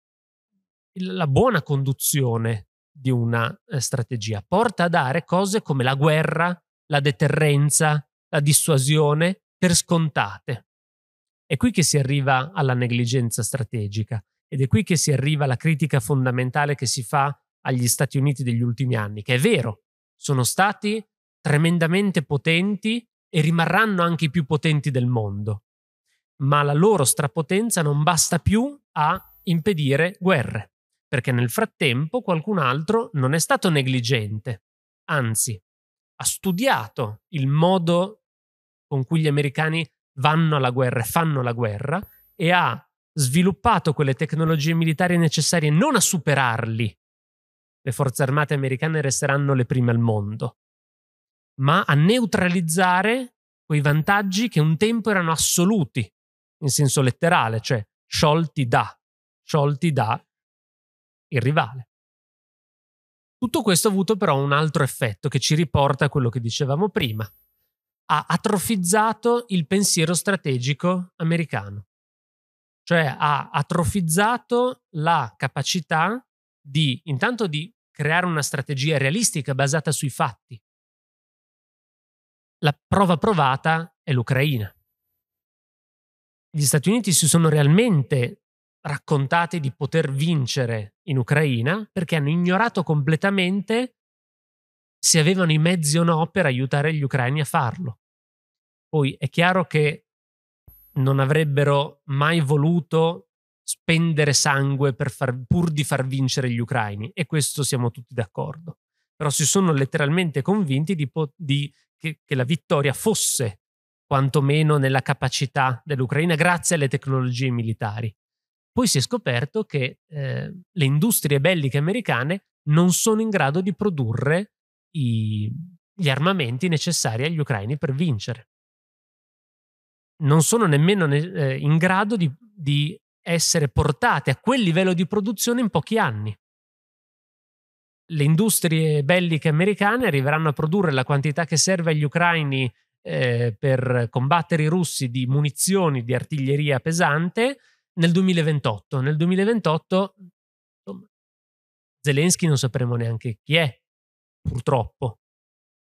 la buona conduzione di una eh, strategia, porta a dare cose come la guerra, la deterrenza, la dissuasione per scontate. È qui che si arriva alla negligenza strategica ed è qui che si arriva alla critica fondamentale che si fa agli Stati Uniti degli ultimi anni, che è vero, sono stati tremendamente potenti e rimarranno anche i più potenti del mondo, ma la loro strapotenza non basta più a impedire guerre, perché nel frattempo qualcun altro non è stato negligente, anzi ha studiato il modo con cui gli americani vanno alla guerra e fanno la guerra e ha sviluppato quelle tecnologie militari necessarie non a superarli, le forze armate americane resteranno le prime al mondo, ma a neutralizzare quei vantaggi che un tempo erano assoluti, in senso letterale, cioè sciolti da, sciolti da il rivale. Tutto questo ha avuto però un altro effetto che ci riporta a quello che dicevamo prima. Ha atrofizzato il pensiero strategico americano, cioè ha atrofizzato la capacità di intanto di creare una strategia realistica basata sui fatti. La prova provata è l'Ucraina. Gli Stati Uniti si sono realmente raccontati di poter vincere in Ucraina perché hanno ignorato completamente se avevano i mezzi o no per aiutare gli ucraini a farlo. Poi è chiaro che non avrebbero mai voluto spendere sangue far, pur di far vincere gli ucraini e questo siamo tutti d'accordo. Però si sono letteralmente convinti di, di, che, che la vittoria fosse quantomeno nella capacità dell'Ucraina grazie alle tecnologie militari. Poi si è scoperto che eh, le industrie belliche americane non sono in grado di produrre i, gli armamenti necessari agli ucraini per vincere. Non sono nemmeno ne, eh, in grado di, di essere portate a quel livello di produzione in pochi anni. Le industrie belliche americane arriveranno a produrre la quantità che serve agli ucraini eh, per combattere i russi di munizioni di artiglieria pesante nel 2028. Nel 2028 insomma, Zelensky non sapremo neanche chi è, purtroppo.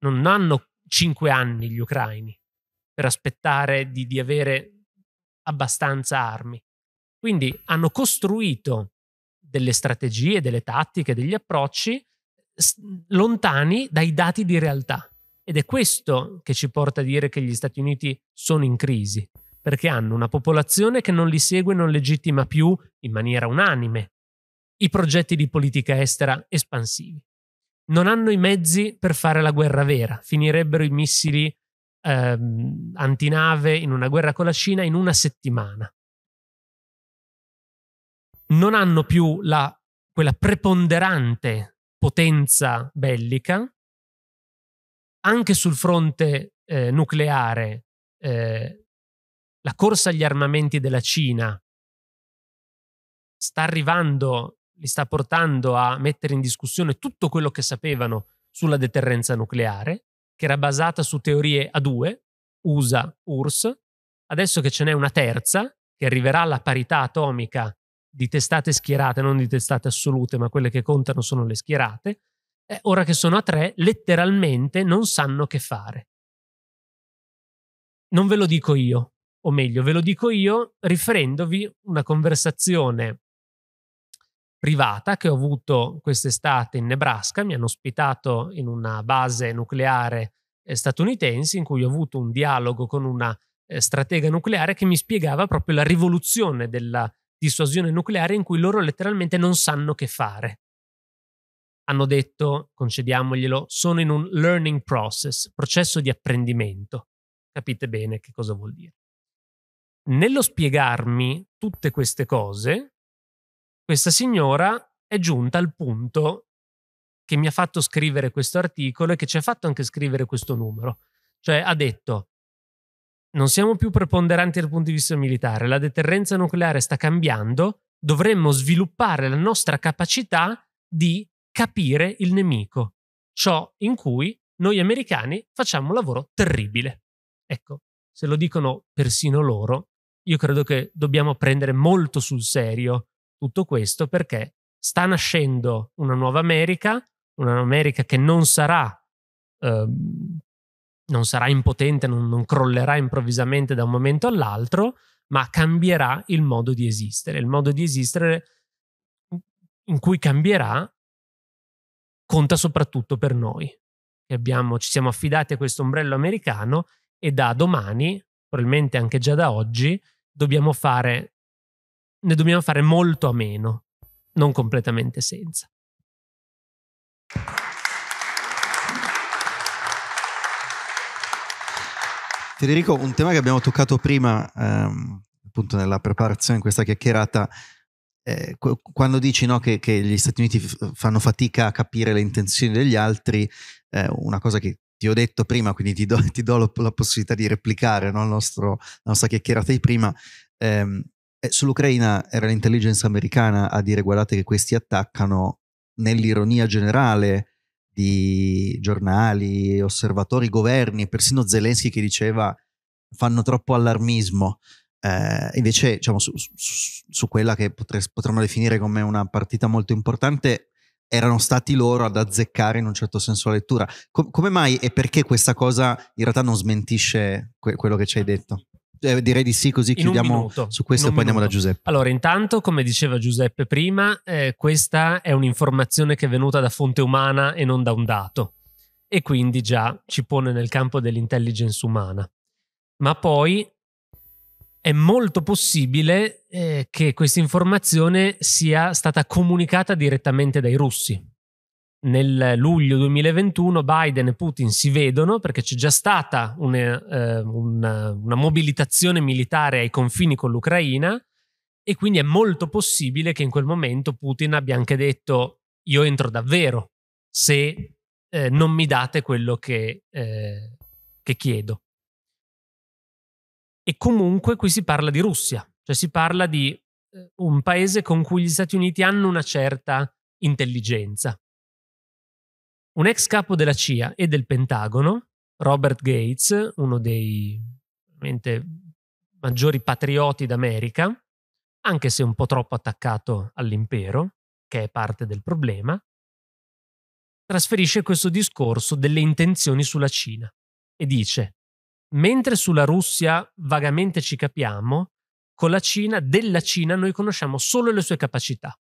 Non hanno cinque anni gli ucraini per aspettare di, di avere abbastanza armi. Quindi hanno costruito delle strategie, delle tattiche, degli approcci lontani dai dati di realtà. Ed è questo che ci porta a dire che gli Stati Uniti sono in crisi, perché hanno una popolazione che non li segue e non legittima più in maniera unanime i progetti di politica estera espansivi. Non hanno i mezzi per fare la guerra vera, finirebbero i missili ehm, antinave in una guerra con la Cina in una settimana non hanno più la, quella preponderante potenza bellica, anche sul fronte eh, nucleare eh, la corsa agli armamenti della Cina sta arrivando, li sta portando a mettere in discussione tutto quello che sapevano sulla deterrenza nucleare, che era basata su teorie a due, USA, URSS. Adesso che ce n'è una terza, che arriverà alla parità atomica di testate schierate, non di testate assolute, ma quelle che contano sono le schierate, eh, ora che sono a tre, letteralmente non sanno che fare. Non ve lo dico io, o meglio, ve lo dico io riferendovi una conversazione privata che ho avuto quest'estate in Nebraska, mi hanno ospitato in una base nucleare eh, statunitense in cui ho avuto un dialogo con una eh, stratega nucleare che mi spiegava proprio la rivoluzione della dissuasione nucleare in cui loro letteralmente non sanno che fare. Hanno detto, concediamoglielo, sono in un learning process, processo di apprendimento. Capite bene che cosa vuol dire. Nello spiegarmi tutte queste cose, questa signora è giunta al punto che mi ha fatto scrivere questo articolo e che ci ha fatto anche scrivere questo numero. Cioè ha detto, non siamo più preponderanti dal punto di vista militare, la deterrenza nucleare sta cambiando, dovremmo sviluppare la nostra capacità di capire il nemico, ciò in cui noi americani facciamo un lavoro terribile. Ecco, se lo dicono persino loro, io credo che dobbiamo prendere molto sul serio tutto questo perché sta nascendo una nuova America, un'America che non sarà eh, non sarà impotente, non, non crollerà improvvisamente da un momento all'altro, ma cambierà il modo di esistere, il modo di esistere in cui cambierà conta soprattutto per noi, abbiamo, ci siamo affidati a questo ombrello americano e da domani, probabilmente anche già da oggi, dobbiamo fare, ne dobbiamo fare molto a meno, non completamente senza. Federico, un tema che abbiamo toccato prima, ehm, appunto nella preparazione di questa chiacchierata, eh, quando dici no, che, che, gli Stati Uniti f- fanno fatica a capire le intenzioni degli altri, eh, una cosa che ti ho detto prima, quindi ti do, ti do la, la, possibilità di replicare no, nostro, la nostra chiacchierata di prima, ehm, eh, sull'Ucraina era l'intelligence americana a dire guardate che questi attaccano nell'ironia generale di giornali, osservatori, governi, persino Zelensky che diceva fanno troppo allarmismo. Eh, invece, diciamo, su, su, su quella che potre, potremmo definire come una partita molto importante, erano stati loro ad azzeccare in un certo senso la lettura. Com- come mai e perché questa cosa in realtà non smentisce que- quello che ci hai detto? eh, direi di sì, così chiudiamo su questo e poi minuto. andiamo da Giuseppe. Allora, intanto, come diceva Giuseppe prima, eh, questa è un'informazione che è venuta da fonte umana e non da un dato, e quindi già ci pone nel campo dell'intelligence umana. Ma poi è molto possibile eh, che questa informazione sia stata comunicata direttamente dai russi, nel luglio 2021 Biden e Putin si vedono perché c'è già stata una, eh, una, una mobilitazione militare ai confini con l'Ucraina e quindi è molto possibile che in quel momento Putin abbia anche detto io entro davvero se eh, non mi date quello che, eh, che chiedo. E comunque qui si parla di Russia, cioè si parla di eh, un paese con cui gli Stati Uniti hanno una certa intelligenza. Un ex capo della CIA e del Pentagono, Robert Gates, uno dei maggiori patrioti d'America, anche se un po' troppo attaccato all'impero, che è parte del problema, trasferisce questo discorso delle intenzioni sulla Cina e dice, mentre sulla Russia vagamente ci capiamo, con la Cina, della Cina noi conosciamo solo le sue capacità.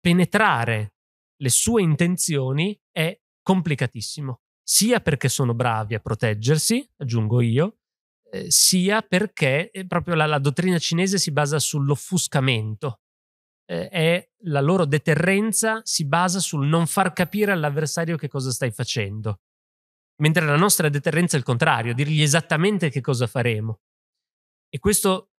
Penetrare le sue intenzioni è complicatissimo, sia perché sono bravi a proteggersi, aggiungo io, eh, sia perché eh, proprio la, la, dottrina cinese si basa sull'offuscamento eh, e la loro deterrenza si basa sul non far capire all'avversario che cosa stai facendo. Mentre la nostra deterrenza è il contrario, dirgli esattamente che cosa faremo. E questo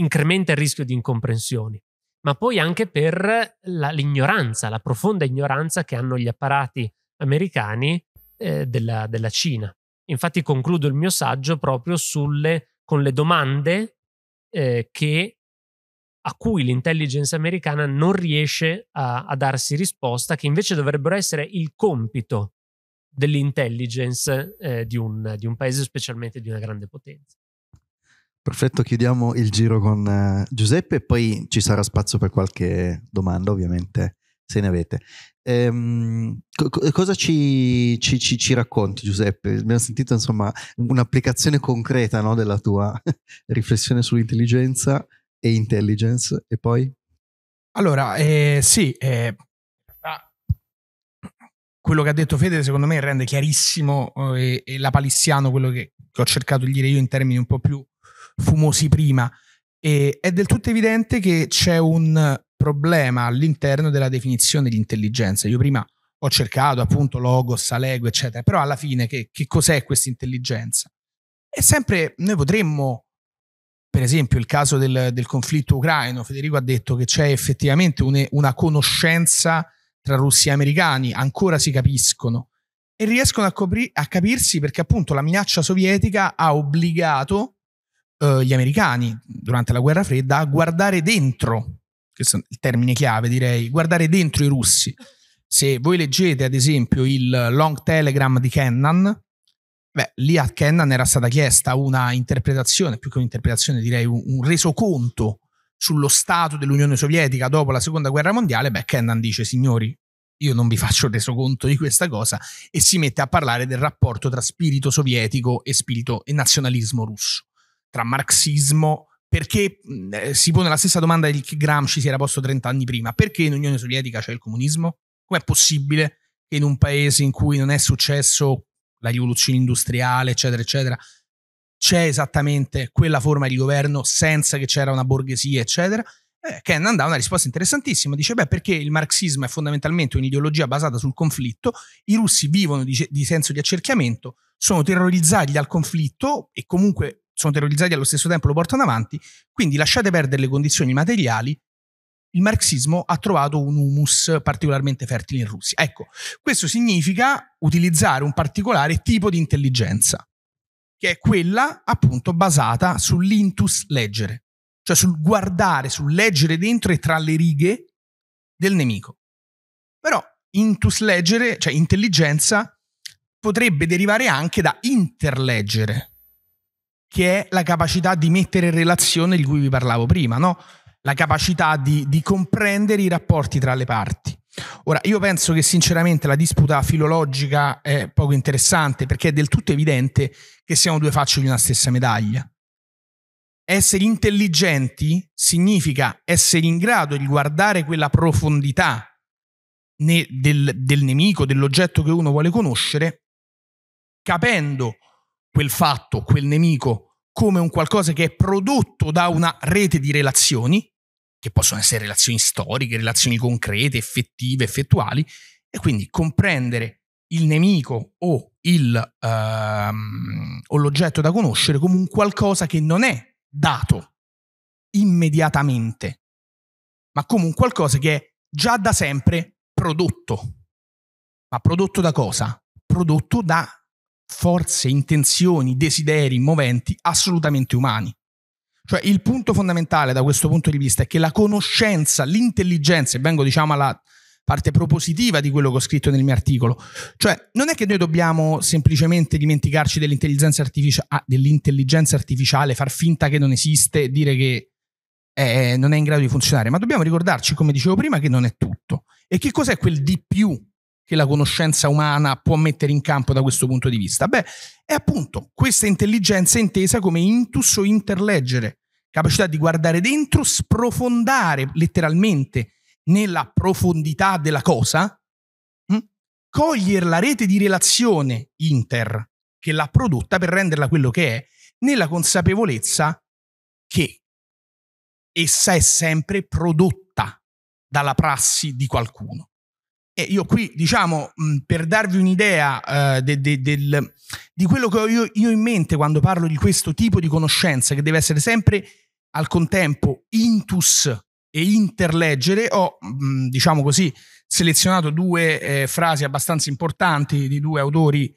incrementa il rischio di incomprensioni, ma poi anche per la, l'ignoranza, la profonda ignoranza che hanno gli apparati americani eh, della, della Cina. Infatti concludo il mio saggio proprio sulle, con le domande eh, che, a cui l'intelligence americana non riesce a, a, darsi risposta, che invece dovrebbero essere il compito dell'intelligence eh, di, un, di, un, paese, specialmente di una grande potenza. Perfetto, chiudiamo il giro con uh, Giuseppe e poi ci sarà spazio per qualche domanda ovviamente se ne avete. Ehm, co- cosa ci, ci, ci, ci, racconti Giuseppe? Abbiamo sentito insomma un'applicazione concreta no, della tua *laughs* riflessione sull'intelligenza e intelligence e poi? Allora, eh, sì, eh, ah, quello che ha detto Fede secondo me rende chiarissimo eh, e lapalissiano quello che, che, ho cercato di dire io in termini un po' più fumosi prima. E è del tutto evidente che c'è un problema all'interno della definizione di intelligenza. Io prima ho cercato appunto logos, alego, eccetera, però alla fine che, che cos'è questa intelligenza? E sempre noi potremmo, per esempio, il caso del, del conflitto ucraino, Federico ha detto che c'è effettivamente une, una conoscenza tra russi e americani, ancora si capiscono e riescono a, copri- a capirsi perché appunto la minaccia sovietica ha obbligato eh, gli americani durante la guerra fredda a guardare dentro questo è il termine chiave direi, guardare dentro i russi. Se voi leggete ad esempio il long telegram di Kennan, beh, lì a Kennan era stata chiesta una interpretazione, più che un'interpretazione direi un, un resoconto sullo stato dell'Unione Sovietica dopo la Seconda Guerra Mondiale, beh, Kennan dice, signori, io non vi faccio resoconto di questa cosa, e si mette a parlare del rapporto tra spirito sovietico e spirito e nazionalismo russo, tra marxismo perché mm, eh, si pone la stessa domanda di che Gramsci si era posto 30 anni prima, perché in Unione Sovietica c'è il comunismo? Com'è possibile che in un paese in cui non è successo la rivoluzione industriale, eccetera, eccetera, c'è esattamente quella forma di governo senza che c'era una borghesia, eccetera? Eh, Kennan dà una risposta interessantissima, dice beh perché il marxismo è fondamentalmente un'ideologia basata sul conflitto, i russi vivono di, di senso di accerchiamento, sono terrorizzati dal conflitto e comunque sono terrorizzati allo stesso tempo lo portano avanti, quindi lasciate perdere le condizioni materiali, il marxismo ha trovato un humus particolarmente fertile in Russia. Ecco, questo significa utilizzare un particolare tipo di intelligenza, che è quella appunto basata sull'intus leggere, cioè sul guardare, sul leggere dentro e tra le righe del nemico. Però intus leggere, cioè intelligenza, potrebbe derivare anche da interleggere, che è la capacità di mettere in relazione di cui vi parlavo prima, no? la capacità di, di comprendere i rapporti tra le parti. Ora, io penso che sinceramente la disputa filologica è poco interessante perché è del tutto evidente che siamo due facce di una stessa medaglia. Essere intelligenti significa essere in grado di guardare quella profondità del, del nemico, dell'oggetto che uno vuole conoscere, capendo quel fatto, quel nemico, come un qualcosa che è prodotto da una rete di relazioni, che possono essere relazioni storiche, relazioni concrete, effettive, effettuali, e quindi comprendere il nemico o, il, ehm, o l'oggetto da conoscere come un qualcosa che non è dato immediatamente, ma come un qualcosa che è già da sempre prodotto. Ma prodotto da cosa? Prodotto da forze, intenzioni, desideri, moventi assolutamente umani. Cioè il punto fondamentale da questo punto di vista è che la conoscenza, l'intelligenza, e vengo diciamo alla parte propositiva di quello che ho scritto nel mio articolo, cioè non è che noi dobbiamo semplicemente dimenticarci dell'intelligenza, artificia- ah, dell'intelligenza artificiale, far finta che non esiste dire che eh, non è in grado di funzionare, ma dobbiamo ricordarci, come dicevo prima, che non è tutto. E che cos'è quel di più che la conoscenza umana può mettere in campo da questo punto di vista? Beh, è appunto questa intelligenza intesa come intus o interleggere, capacità di guardare dentro, sprofondare letteralmente nella profondità della cosa, mh? Hm? cogliere la rete di relazione inter che l'ha prodotta per renderla quello che è, nella consapevolezza che essa è sempre prodotta dalla prassi di qualcuno. E io qui, diciamo, per darvi un'idea eh, de, de, del, di quello che ho io, io in mente quando parlo di questo tipo di conoscenza, che deve essere sempre al contempo intus e interleggere, ho, mh, diciamo così, selezionato due eh, frasi abbastanza importanti di due autori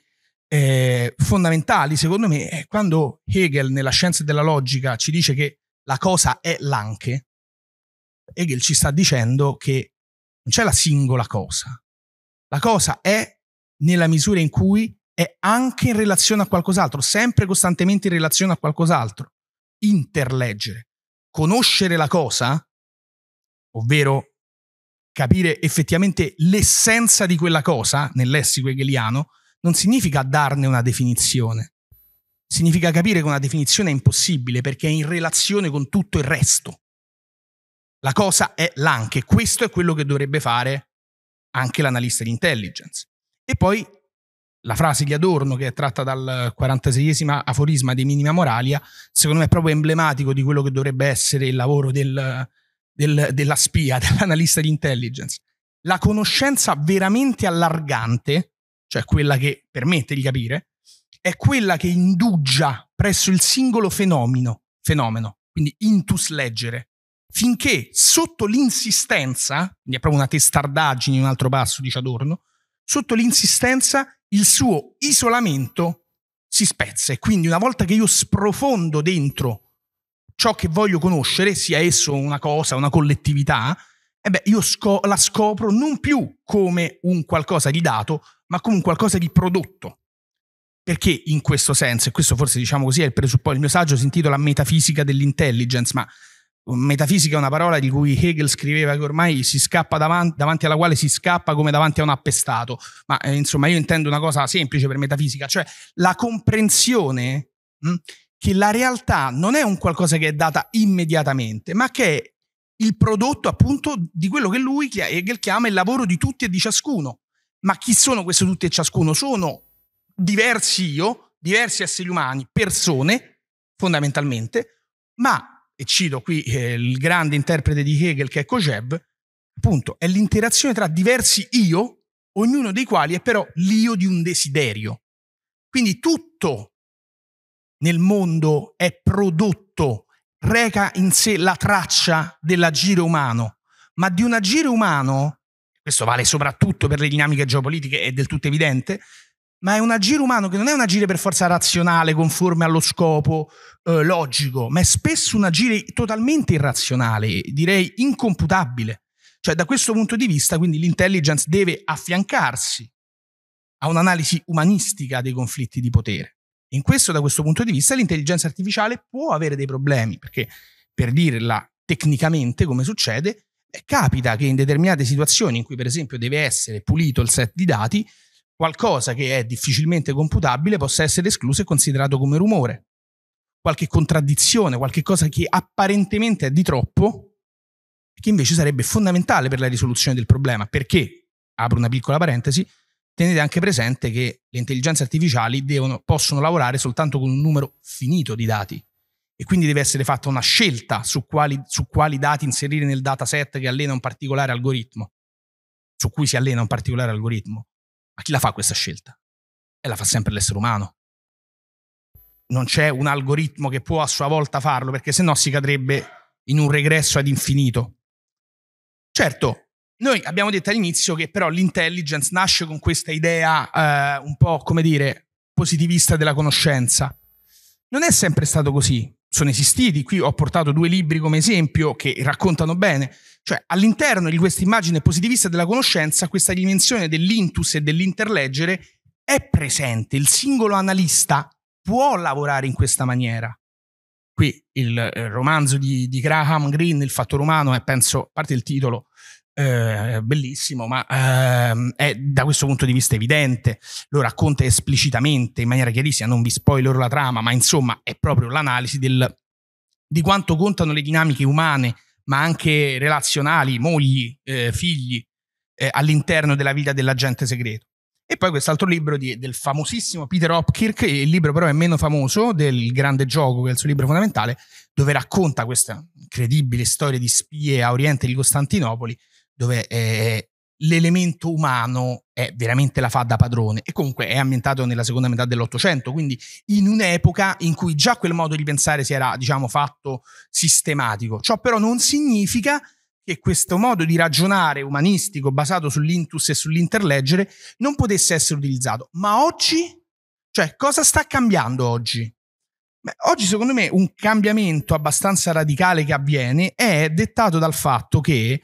eh, fondamentali, secondo me, eh, quando Hegel nella scienza della logica ci dice che la cosa è l'anche, Hegel ci sta dicendo che non c'è la singola cosa. La cosa è nella misura in cui è anche in relazione a qualcos'altro, sempre costantemente in relazione a qualcos'altro. Interleggere, conoscere la cosa, ovvero capire effettivamente l'essenza di quella cosa nel lessico hegeliano, non significa darne una definizione. Significa capire che una definizione è impossibile perché è in relazione con tutto il resto. La cosa è l'anche, questo è quello che dovrebbe fare anche l'analista di intelligence. E poi la frase di Adorno, che è tratta dal 46 aforisma di Minima Moralia, secondo me è proprio emblematico di quello che dovrebbe essere il lavoro del, del, della spia, *laughs* dell'analista di intelligence. La conoscenza veramente allargante, cioè quella che permette di capire, è quella che indugia presso il singolo fenomeno, fenomeno quindi intus leggere, finché sotto l'insistenza, quindi è proprio una testardaggine, un altro passo, dice Adorno, sotto l'insistenza il suo isolamento si spezza e quindi una volta che io sprofondo dentro ciò che voglio conoscere, sia esso una cosa, una collettività, e eh beh, io scop- la scopro non più come un qualcosa di dato, ma come un qualcosa di prodotto. Perché in questo senso, e questo forse diciamo così è il presupposto, il mio saggio si intitola Metafisica dell'intelligence, ma Metafisica è una parola di cui Hegel scriveva che ormai si scappa davanti, davanti alla quale si scappa come davanti a un appestato, ma eh, insomma io intendo una cosa semplice per metafisica, cioè la comprensione mh, hm, che la realtà non è un qualcosa che è data immediatamente, ma che è il prodotto appunto di quello che lui, Hegel, chiama il lavoro di tutti e di ciascuno. Ma chi sono questo tutti e ciascuno? Sono diversi io, diversi esseri umani, persone fondamentalmente, ma e cito qui eh, il grande interprete di Hegel che è Kojève, appunto, è l'interazione tra diversi io, ognuno dei quali è però l'io di un desiderio. Quindi tutto nel mondo è prodotto, reca in sé la traccia dell'agire umano, ma di un agire umano, questo vale soprattutto per le dinamiche geopolitiche, è del tutto evidente, ma è un agire umano che non è un agire per forza razionale, conforme allo scopo eh, logico, ma è spesso un agire totalmente irrazionale, direi incomputabile. Cioè, da questo punto di vista, quindi l'intelligence deve affiancarsi a un'analisi umanistica dei conflitti di potere. In questo, da questo punto di vista, l'intelligenza artificiale può avere dei problemi, perché per dirla tecnicamente, come succede, eh, capita che in determinate situazioni in cui, per esempio, deve essere pulito il set di dati, Qualcosa che è difficilmente computabile possa essere escluso e considerato come rumore. Qualche contraddizione, qualche cosa che apparentemente è di troppo, che invece sarebbe fondamentale per la risoluzione del problema. Perché, apro una piccola parentesi, tenete anche presente che le intelligenze artificiali devono, possono lavorare soltanto con un numero finito di dati e quindi deve essere fatta una scelta su quali, su quali, dati inserire nel dataset che allena un particolare algoritmo, su cui si allena un particolare algoritmo. Ma chi la fa questa scelta? E la fa sempre l'essere umano. Non c'è un algoritmo che può a sua volta farlo, perché sennò si cadrebbe in un regresso ad infinito. Certo, noi abbiamo detto all'inizio che però l'intelligence nasce con questa idea eh, un po', come dire, positivista della conoscenza. Non è sempre stato così, sono esistiti, qui ho portato due libri come esempio che raccontano bene, cioè all'interno di questa immagine positivista della conoscenza questa dimensione dell'intus e dell'interleggere è presente, il singolo analista può lavorare in questa maniera. Qui il, il eh, romanzo di, di Graham Greene, Il fatto romano, è penso, a parte il titolo, eh, bellissimo, ma ehm, è da questo punto di vista evidente, lo racconta esplicitamente in maniera chiarissima, non vi spoilerò la trama, ma insomma è proprio l'analisi del, di quanto contano le dinamiche umane, ma anche relazionali, mogli, eh, figli, eh, all'interno della vita dell'agente segreto. E poi quest'altro libro di, del famosissimo Peter Hopkirk, il libro però è meno famoso, del Grande Gioco, che è il suo libro fondamentale, dove racconta questa incredibile storia di spie a Oriente di Costantinopoli dove eh, l'elemento umano è veramente la fa da padrone e comunque è ambientato nella seconda metà dell'Ottocento, quindi in un'epoca in cui già quel modo di pensare si era, diciamo, fatto sistematico. Ciò però non significa che questo modo di ragionare umanistico basato sull'intus e sull'interleggere non potesse essere utilizzato. Ma oggi, cioè, cosa sta cambiando oggi? Beh, oggi, secondo me, un cambiamento abbastanza radicale che avviene è dettato dal fatto che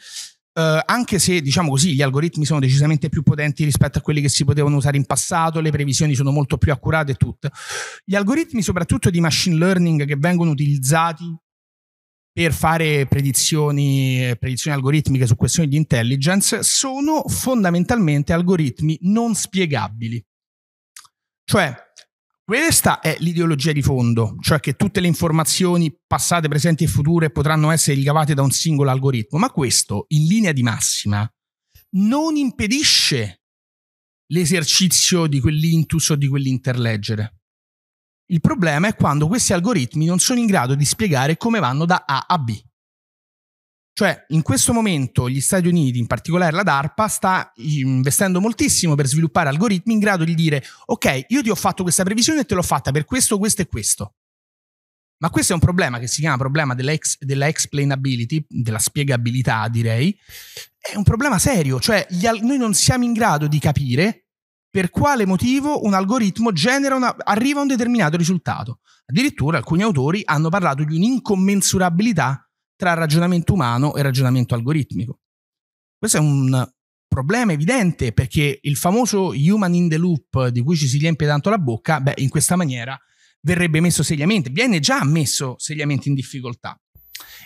Uh, anche se diciamo così gli algoritmi sono decisamente più potenti rispetto a quelli che si potevano usare in passato, le previsioni sono molto più accurate e tutto. Gli algoritmi soprattutto di machine learning che vengono utilizzati per fare predizioni, eh, predizioni algoritmiche su questioni di intelligence sono fondamentalmente algoritmi non spiegabili. Cioè, questa è l'ideologia di fondo, cioè che tutte le informazioni passate, presenti e future potranno essere ricavate da un singolo algoritmo, ma questo, in linea di massima, non impedisce l'esercizio di quell'intus o di quell'interleggere. Il problema è quando questi algoritmi non sono in grado di spiegare come vanno da A a B. Cioè, in questo momento gli Stati Uniti, in particolare la DARPA, sta investendo moltissimo per sviluppare algoritmi in grado di dire, ok, io ti ho fatto questa previsione e te l'ho fatta per questo, questo e questo. Ma questo è un problema che si chiama problema dell'ex, della explainability, della spiegabilità direi, è un problema serio, cioè al- noi non siamo in grado di capire per quale motivo un algoritmo una, arriva a un determinato risultato. Addirittura alcuni autori hanno parlato di un'incommensurabilità tra ragionamento umano e ragionamento algoritmico. Questo è un problema evidente perché il famoso human in the loop di cui ci si riempie tanto la bocca, beh, in questa maniera verrebbe messo seriamente, viene già messo seriamente in difficoltà.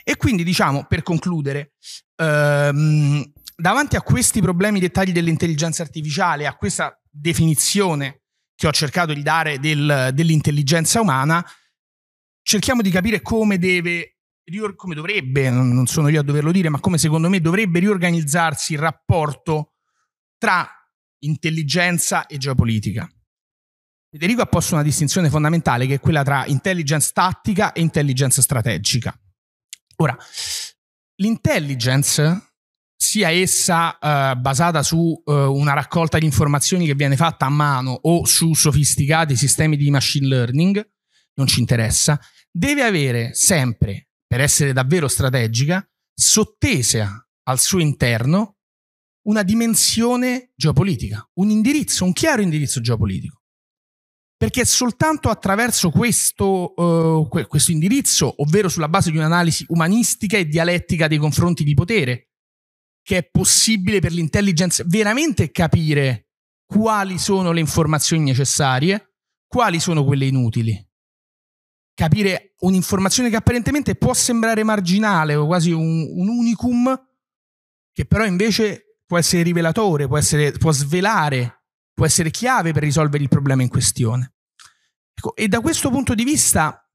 E quindi diciamo, per concludere, ehm, davanti a questi problemi dettagli dell'intelligenza artificiale, a questa definizione che ho cercato di dare del, dell'intelligenza umana, cerchiamo di capire come deve come dovrebbe, non sono io a doverlo dire, ma come secondo me dovrebbe riorganizzarsi il rapporto tra intelligenza e geopolitica. Federico ha posto una distinzione fondamentale che è quella tra intelligence tattica e intelligence strategica. Ora, l'intelligence, sia essa eh, basata su eh, una raccolta di informazioni che viene fatta a mano o su sofisticati sistemi di machine learning, non ci interessa, deve avere sempre per essere davvero strategica, sottese al suo interno una dimensione geopolitica, un indirizzo, un chiaro indirizzo geopolitico. Perché soltanto attraverso questo, uh, questo indirizzo, ovvero sulla base di un'analisi umanistica e dialettica dei confronti di potere, che è possibile per l'intelligence veramente capire quali sono le informazioni necessarie, quali sono quelle inutili capire un'informazione che apparentemente può sembrare marginale o quasi un, un unicum, che però invece può essere rivelatore, può, essere, può svelare, può essere chiave per risolvere il problema in questione. Ecco, e da questo punto di vista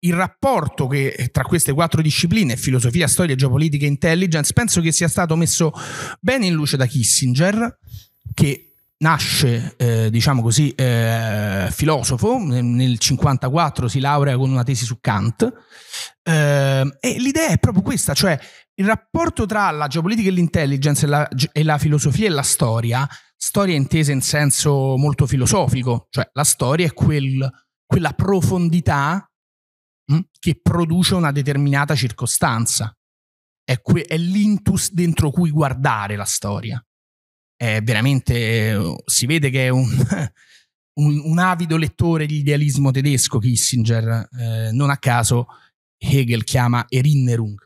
il rapporto che tra queste quattro discipline, filosofia, storia, geopolitica e intelligence, penso che sia stato messo bene in luce da Kissinger, che nasce, eh, diciamo così, eh, filosofo, nel 1954 si laurea con una tesi su Kant eh, e l'idea è proprio questa, cioè il rapporto tra la geopolitica e l'intelligence e la, e la filosofia e la storia, storia intesa in senso molto filosofico, cioè la storia è quel, quella profondità mh, hm, che produce una determinata circostanza, è, que- è l'intus dentro cui guardare la storia è veramente si vede che è un, *laughs* un, un avido lettore di idealismo tedesco Kissinger, eh, non a caso Hegel chiama Erinnerung,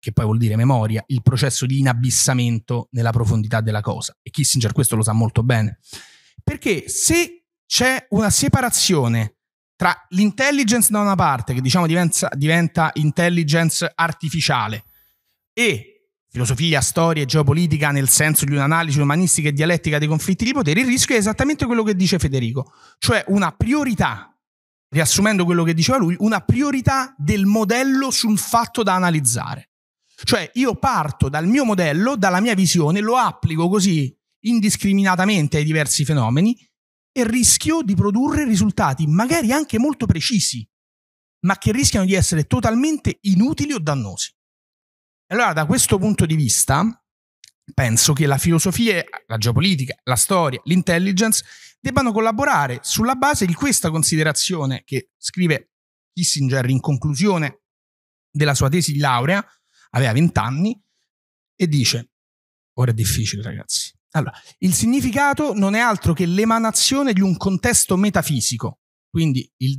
che poi vuol dire memoria, il processo di inabissamento nella profondità della cosa. E Kissinger questo lo sa molto bene. Perché se c'è una separazione tra l'intelligence da una parte, che diciamo diventa, diventa intelligence artificiale, e filosofia, storia e geopolitica nel senso di un'analisi umanistica e dialettica dei conflitti di potere, il rischio è esattamente quello che dice Federico, cioè una priorità, riassumendo quello che diceva lui, una priorità del modello sul fatto da analizzare. Cioè io parto dal mio modello, dalla mia visione, lo applico così indiscriminatamente ai diversi fenomeni e rischio di produrre risultati magari anche molto precisi, ma che rischiano di essere totalmente inutili o dannosi. Allora, da questo punto di vista, penso che la filosofia, la geopolitica, la storia, l'intelligence debbano collaborare sulla base di questa considerazione che scrive Kissinger in conclusione della sua tesi di laurea, aveva 20 anni, e dice, ora è difficile ragazzi, allora, il significato non è altro che l'emanazione di un contesto metafisico, quindi eh,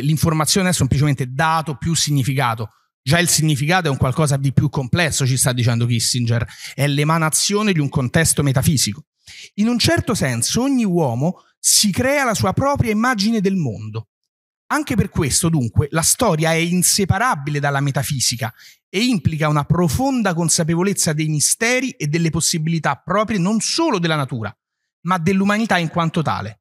l'informazione è semplicemente dato più significato, Già il significato è un qualcosa di più complesso, ci sta dicendo Kissinger, è l'emanazione di un contesto metafisico. In un certo senso ogni uomo si crea la sua propria immagine del mondo. Anche per questo, dunque, la storia è inseparabile dalla metafisica e implica una profonda consapevolezza dei misteri e delle possibilità proprie non solo della natura, ma dell'umanità in quanto tale.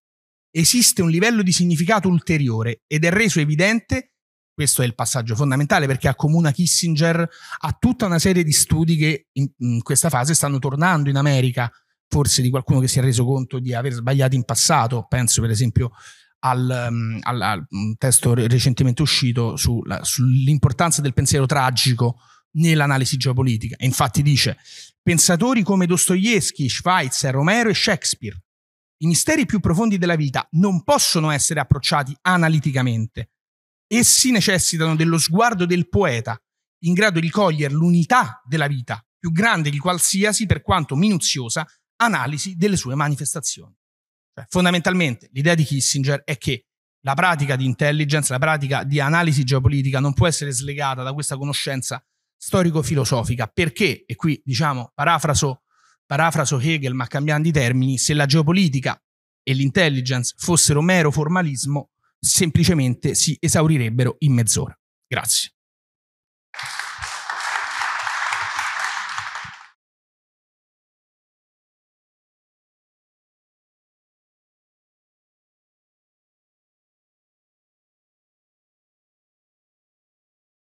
Esiste un livello di significato ulteriore ed è reso evidente questo è il passaggio fondamentale perché accomuna Kissinger a tutta una serie di studi che in, in questa fase stanno tornando in America, forse di qualcuno che si è reso conto di aver sbagliato in passato, penso per esempio al, um, al, al mm, testo recentemente uscito sulla, sull'importanza del pensiero tragico nell'analisi geopolitica. infatti dice, pensatori come Dostoevsky, Schweitzer, Romero e Shakespeare, i misteri più profondi della vita non possono essere approcciati analiticamente, Essi necessitano dello sguardo del poeta, in grado di cogliere l'unità della vita, più grande di qualsiasi, per quanto minuziosa, analisi delle sue manifestazioni. Cioè, fondamentalmente, l'idea di Kissinger è che la pratica di intelligence, la pratica di analisi geopolitica non può essere slegata da questa conoscenza storico-filosofica, perché, e qui diciamo parafraso, parafraso Hegel ma cambiando i termini, se la geopolitica e l'intelligence fossero mero formalismo, semplicemente si esaurirebbero in mezz'ora. Grazie.